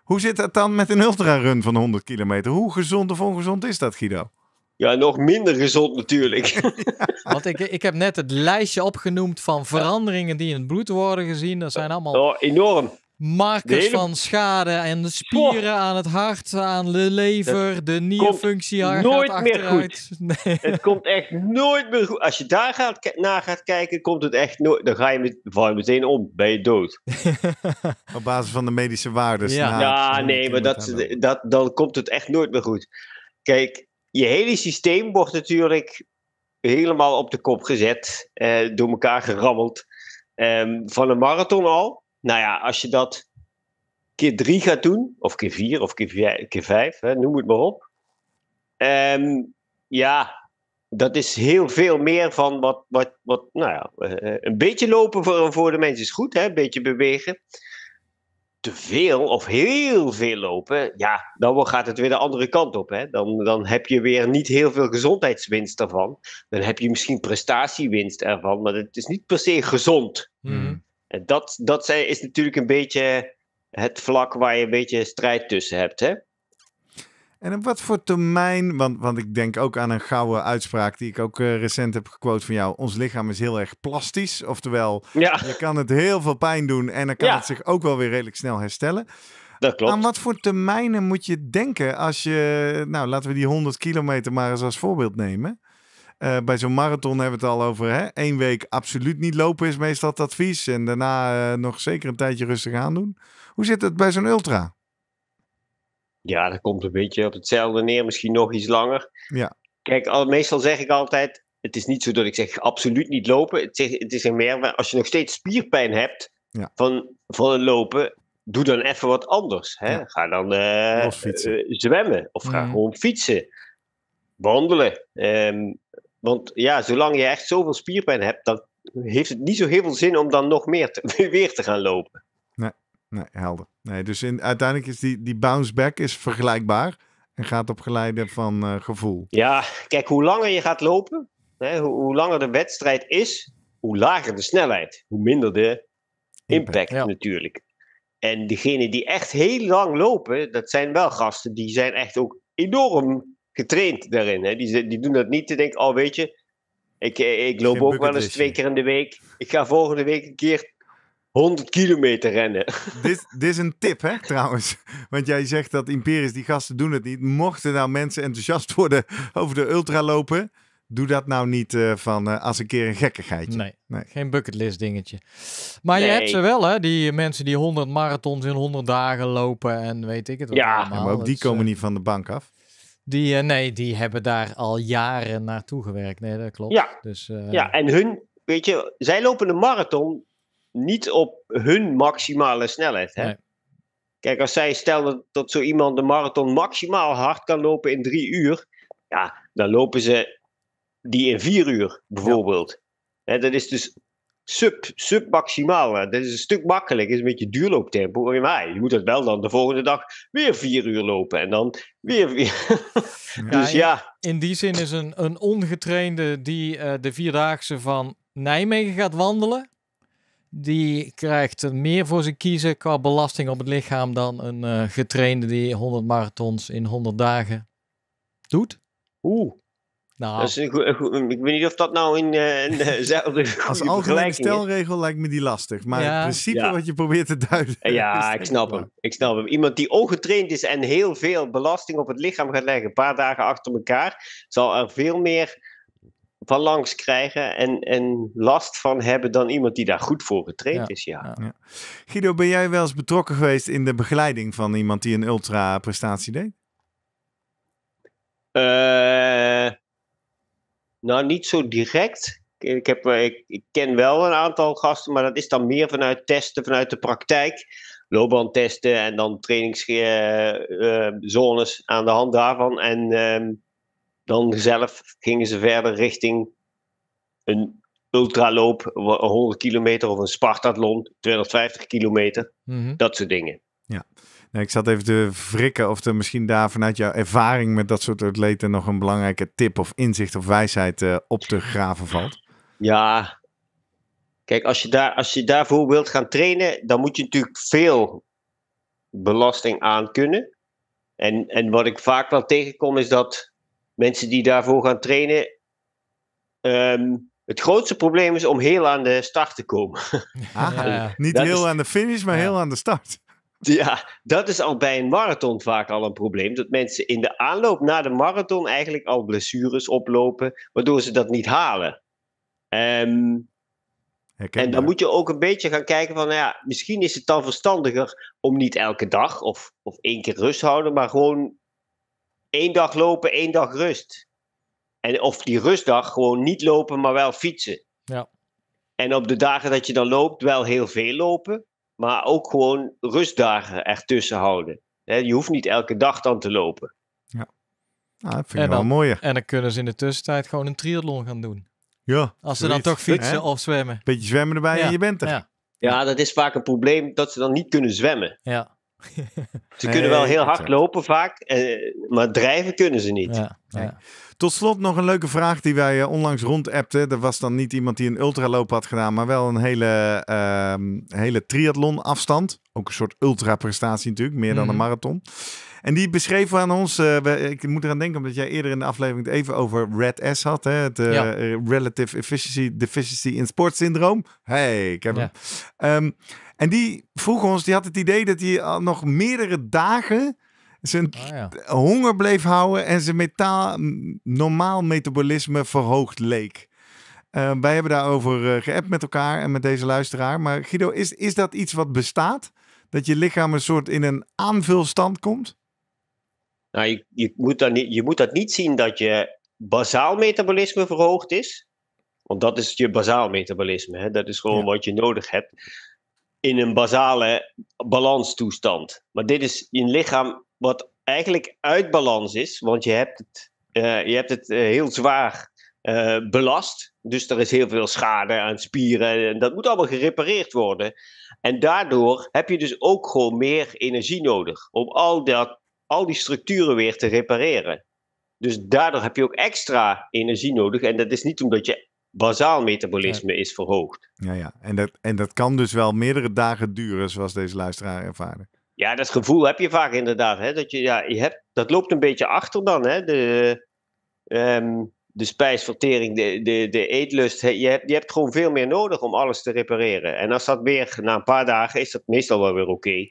Hoe zit dat dan met een ultrarun van 100 kilometer? Hoe gezond of ongezond is dat, Guido? Ja, nog minder gezond natuurlijk. (laughs) Want ik, ik heb net het lijstje opgenoemd van veranderingen die in het bloed worden gezien. Dat zijn allemaal... Oh, enorm. Markers van schade en de spieren aan het hart, aan de lever, de nierfunctie. Komt nooit meer goed. (laughs) Het komt echt nooit meer goed. Als je daar gaat, naar gaat kijken, komt het echt nooit. Dan ga je, met, val je meteen om, ben je dood. (laughs) Op basis van de medische waarden. Ja, ja nee, maar dat, dat, dan komt het echt nooit meer goed. Kijk, je hele systeem wordt natuurlijk helemaal op de kop gezet, eh, door elkaar gerammeld. Ehm, van een marathon al, nou ja, als je dat keer drie gaat doen, of keer vier, of keer, vijf, keer vijf hè, noem het maar op. Ehm, ja, dat is heel veel meer van wat, wat, wat nou ja, eh, een beetje lopen voor, voor de mensen is goed, hè, een beetje bewegen te veel of heel veel lopen, ja, dan gaat het weer de andere kant op. Hè? Dan, dan heb je weer niet heel veel gezondheidswinst ervan. Dan heb je misschien prestatiewinst ervan, maar het is niet per se gezond. Hmm. En dat, dat is natuurlijk een beetje het vlak waar je een beetje strijd tussen hebt. Hè? En op wat voor termijn, want, want ik denk ook aan een gouden uitspraak die ik ook eh, recent heb gequote van jou. Ons lichaam is heel erg plastisch. Oftewel, ja. je kan het heel veel pijn doen en dan kan het zich ook wel weer redelijk snel herstellen. Dat klopt. Aan wat voor termijnen moet je denken als je, nou laten we die 100 kilometer maar eens als voorbeeld nemen. Eh, bij zo'n marathon hebben we het al over. Hè? één week absoluut niet lopen is meestal het advies. En daarna eh, nog zeker een tijdje rustig aan doen. Hoe zit het bij zo'n ultra? Ja, dat komt een beetje op hetzelfde neer, misschien nog iets langer. Ja. Kijk, meestal zeg ik altijd: het is niet zo dat ik zeg absoluut niet lopen. Het is, het is een meer, als je nog steeds spierpijn hebt van, van het lopen, doe dan even wat anders. Hè? Ga dan eh, eh, zwemmen of ga mhm. gewoon fietsen, wandelen. Ehm, want ja, zolang je echt zoveel spierpijn hebt, dan heeft het niet zo heel veel zin om dan nog meer te, (laughs) weer te gaan lopen. Nee, nee helder nee dus in, uiteindelijk is die, die bounce back is vergelijkbaar. En gaat op geleide van eh, gevoel. Ja, kijk, hoe langer je gaat lopen, hè, hoe, hoe, langer de wedstrijd is, hoe lager de snelheid, hoe minder de impact, natuurlijk. En degene die echt heel lang lopen, dat zijn wel gasten, die zijn echt ook enorm getraind daarin. Hè. Die, die doen dat niet te denken, oh weet je, ik, ik loop ook wel eens twee keer in de week. Ik ga volgende week een keer 100 kilometer rennen. (laughs) Dit, dit is een tip, hè, trouwens. Want jij zegt dat Imperius die gasten doen het niet. Mochten nou mensen enthousiast worden over de ultra lopen, doe dat nou niet eh, van eh, als een keer een gekkigheidje. Nee, geen bucketlist dingetje. Maar je hebt ze wel, hè? Die mensen die 100 marathons in 100 dagen lopen en weet ik het Ja, maar ook die komen eh, niet van de bank af. Die, nee, die hebben daar al jaren naartoe gewerkt. Nee, dat klopt. Ja, dus, ja en hun, weet je, zij lopen een marathon niet op hun maximale snelheid. Hè? Kijk, als zij stellen dat, zo iemand de marathon maximaal hard kan lopen in drie uur, ja, dan lopen ze die in vier uur bijvoorbeeld. Hè, dat is dus sub, submaximaal. Dat is een stuk makkelijk, is een beetje duurlooptempo. Maar je moet het wel dan de volgende dag weer vier uur lopen en dan weer (laughs) weer. dus ja. In, die zin is een, een ongetrainde die eh, de vierdaagse van Nijmegen gaat wandelen die krijgt meer voor zijn kiezen qua belasting op het lichaam dan een eh, getrainde die 100 marathons in 100 dagen doet. Oeh. Nou. ik, weet niet of dat nou in, uh, (laughs) Als algemene stelregel lijkt me die lastig. Maar in principe wat je probeert te duiden. Ja, ik snap hem. Ik snap hem. Iemand die ongetraind is en heel veel belasting op het lichaam gaat leggen, een paar dagen achter elkaar, zal er veel meer van langs krijgen en, en last van hebben dan iemand die daar goed voor getraind is. Ja. ja. Guido, ben jij wel eens betrokken geweest in de begeleiding van iemand die een ultra prestatie deed? Eh, nou, niet zo direct. Ik, heb, eh, ik, ken wel een aantal gasten, maar dat is dan meer vanuit testen, vanuit de praktijk. testen en dan trainingszones eh, aan de hand daarvan. En ehm, dan zelf gingen ze verder richting een ultraloop, 100 kilometer of een Spartathlon, 250 kilometer, mhm. dat soort dingen. Ja, ik zat even te wrikken of er misschien daar vanuit jouw ervaring met dat soort atleten nog een belangrijke tip of inzicht of wijsheid eh, op te graven valt. Ja, kijk, als je, daar, als je daarvoor wilt gaan trainen, dan moet je natuurlijk veel belasting aan kunnen. En, en wat ik vaak wel tegenkom is dat mensen die daarvoor gaan trainen. Ehm, het grootste probleem is om heel aan de start te komen. (laughs) Ah, ja. Niet heel aan de finish, maar heel aan de start. Ja, dat is al bij een marathon vaak al een probleem. Dat mensen in de aanloop naar de marathon eigenlijk al blessures oplopen, waardoor ze dat niet halen. Ehm, en dan moet je ook een beetje gaan kijken van, nou ja, misschien is het dan verstandiger om niet elke dag of, of één keer rust houden, maar gewoon één dag lopen, één dag rust. En of die rustdag gewoon niet lopen, maar wel fietsen. Ja. En op de dagen dat je dan loopt, wel heel veel lopen. Maar ook gewoon rustdagen ertussen houden. je hoeft niet elke dag dan te lopen. Ja, nou, dat vind ik wel mooier. En dan kunnen ze in de tussentijd gewoon een triathlon gaan doen. Ja, Als ze dan toch fietsen of zwemmen. Beetje zwemmen erbij en je bent er. Ja. ja. dat is vaak een probleem dat ze dan niet kunnen zwemmen. Ja. (laughs) ze kunnen wel heel hard lopen vaak, eh, maar drijven kunnen ze niet. Ja, Tot slot nog een leuke vraag die wij eh, onlangs rondappten. Er was dan niet iemand die een ultraloop had gedaan, maar wel een hele, uh, hele triathlon afstand. Ook een soort ultraprestatie natuurlijk, meer dan een mhm. marathon. En die beschreven aan ons, eh, ik moet eraan denken omdat jij eerder in de aflevering het even over Red S had. Hè, het Relative Efficiency Deficiency in Sports Syndroom. hey, ik heb hem. Um, en die vroeg ons, die had het idee dat hij nog meerdere dagen zijn ah, honger bleef houden en zijn metaal, normaal metabolisme verhoogd leek. Eh, wij hebben daarover uh, geappt met elkaar en met deze luisteraar. Maar Guido, is, is dat iets wat bestaat? Dat je lichaam een soort in een aanvulstand komt? Nou, je, je, moet dat niet, je moet dat niet zien dat je basaal metabolisme verhoogd is. Want dat is je bazaal metabolisme. Hè? Dat is gewoon wat je nodig hebt in een basale balanstoestand. Maar dit is een lichaam wat eigenlijk uit balans is, want je hebt het, eh, je hebt het eh, heel zwaar eh, belast. Dus er is heel veel schade aan spieren en dat moet allemaal gerepareerd worden. En daardoor heb je dus ook gewoon meer energie nodig om al, dat, al die structuren weer te repareren. Dus daardoor heb je ook extra energie nodig. En dat is niet omdat je bazaal metabolisme is verhoogd. Ja, ja. En, dat, en dat kan dus wel meerdere dagen duren, zoals deze luisteraar ervaren. Ja, dat gevoel heb je vaak inderdaad. Hè? Dat, je, ja, je hebt, dat loopt een beetje achter dan. Hè? De, ehm, de spijsvertering, de, de, de eetlust. Je hebt, je hebt gewoon veel meer nodig om alles te repareren. En als dat weer na een paar dagen is, dat meestal wel weer oké.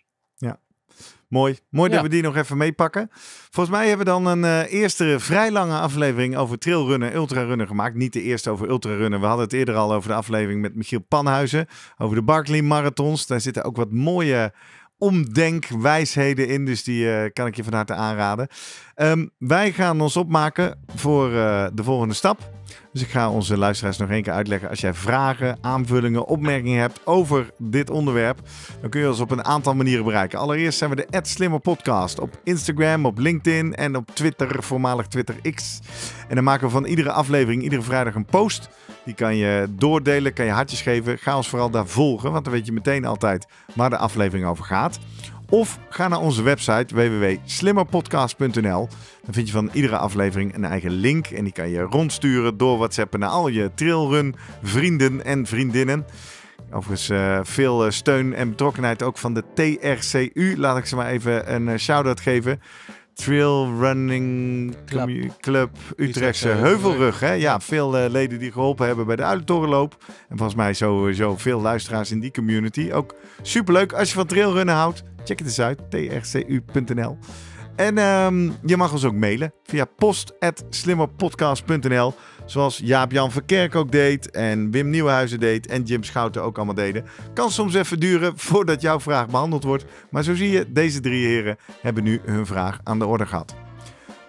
Mooi. Mooi dat we die nog even meepakken. Volgens mij hebben we dan een eh, eerste vrij lange aflevering over trailrunnen, ultrarunnen gemaakt. Niet de eerste over ultrarunnen. We hadden het eerder al over de aflevering met Michiel Panhuizen. Over de Barkley Marathons. Daar zitten ook wat mooie omdenkwijsheden in. Dus die eh, kan ik je van harte aanraden. Ehm, wij gaan ons opmaken voor eh, de volgende stap. Dus ik ga onze luisteraars nog één keer uitleggen. Als jij vragen, aanvullingen, opmerkingen hebt over dit onderwerp, dan kun je ons op een aantal manieren bereiken. Allereerst zijn we de Slimmer Podcast op Instagram, op LinkedIn en op Twitter, voormalig Twitter X. En dan maken we van iedere aflevering iedere vrijdag een post die kan je doordelen, kan je hartjes geven. Ga ons vooral daar volgen, want dan weet je meteen altijd waar de aflevering over gaat. Of ga naar onze website www.slimmerpodcast.nl. Dan vind je van iedere aflevering een eigen link. En die kan je rondsturen door WhatsApp naar al je trailrun vrienden en vriendinnen. Overigens eh, veel eh, steun en betrokkenheid ook van de TRCU. Laat ik ze maar even een eh, shout-out geven. Trail Running Club, Utrechtse eh, Heuvelrug. Hè? Ja, veel eh, leden die geholpen hebben bij de Uilentorenloop. En volgens mij sowieso eh, veel luisteraars in die community. Ook superleuk. Als je van trailrunnen houdt, check het eens uit. trcu.nl En ehm, je mag ons ook mailen via post.slimmerpodcast.nl zoals Jaap-Jan Verkerk ook deed en Wim Nieuwenhuizen deed en Jim Schouten ook allemaal deden. Kan soms even duren voordat jouw vraag behandeld wordt, maar zo zie je, deze drie heren hebben nu hun vraag aan de orde gehad.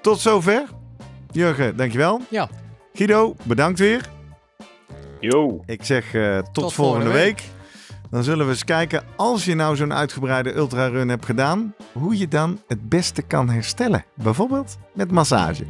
Tot zover. Jurgen, dankjewel. Ja. Guido, bedankt weer. Yo. Ik zeg eh, tot, volgende, week. week. Dan zullen we eens kijken, als je nou zo'n uitgebreide ultrarun hebt gedaan, hoe je dan het beste kan herstellen. Bijvoorbeeld met massage.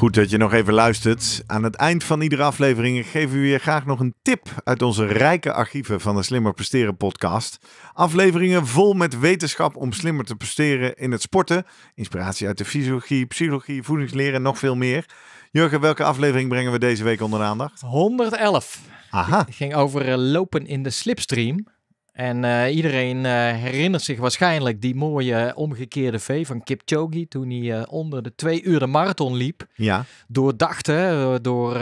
Goed dat je nog even luistert. Aan het eind van iedere aflevering geven we je graag nog een tip uit onze rijke archieven van de Slimmer Presteren podcast. Afleveringen vol met wetenschap om slimmer te presteren in het sporten. Inspiratie uit de fysiologie, psychologie, voedingsleren en nog veel meer. Jurgen, welke aflevering brengen we deze week onder aandacht? 111. Aha. Het ging over eh, lopen in de slipstream. En eh, iedereen eh, herinnert zich waarschijnlijk die mooie omgekeerde V van Kipchoge. Toen hij eh, onder de twee uur de marathon liep. Ja. Doordacht door door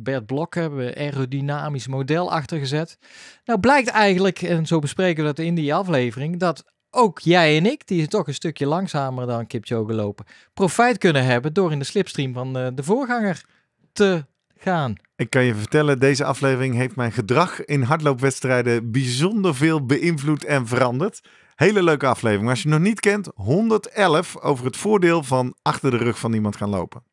Bert Blokken, aerodynamisch model achtergezet. Nou blijkt eigenlijk, en zo bespreken we dat in die aflevering, dat ook jij en ik, die toch een stukje langzamer dan Kipchoge lopen, profijt kunnen hebben door in de slipstream van de voorganger te gaan. Ik kan je vertellen, deze aflevering heeft mijn gedrag in hardloopwedstrijden bijzonder veel beïnvloed en veranderd. Hele leuke aflevering. Als je het nog niet kent, 111 over het voordeel van achter de rug van iemand gaan lopen.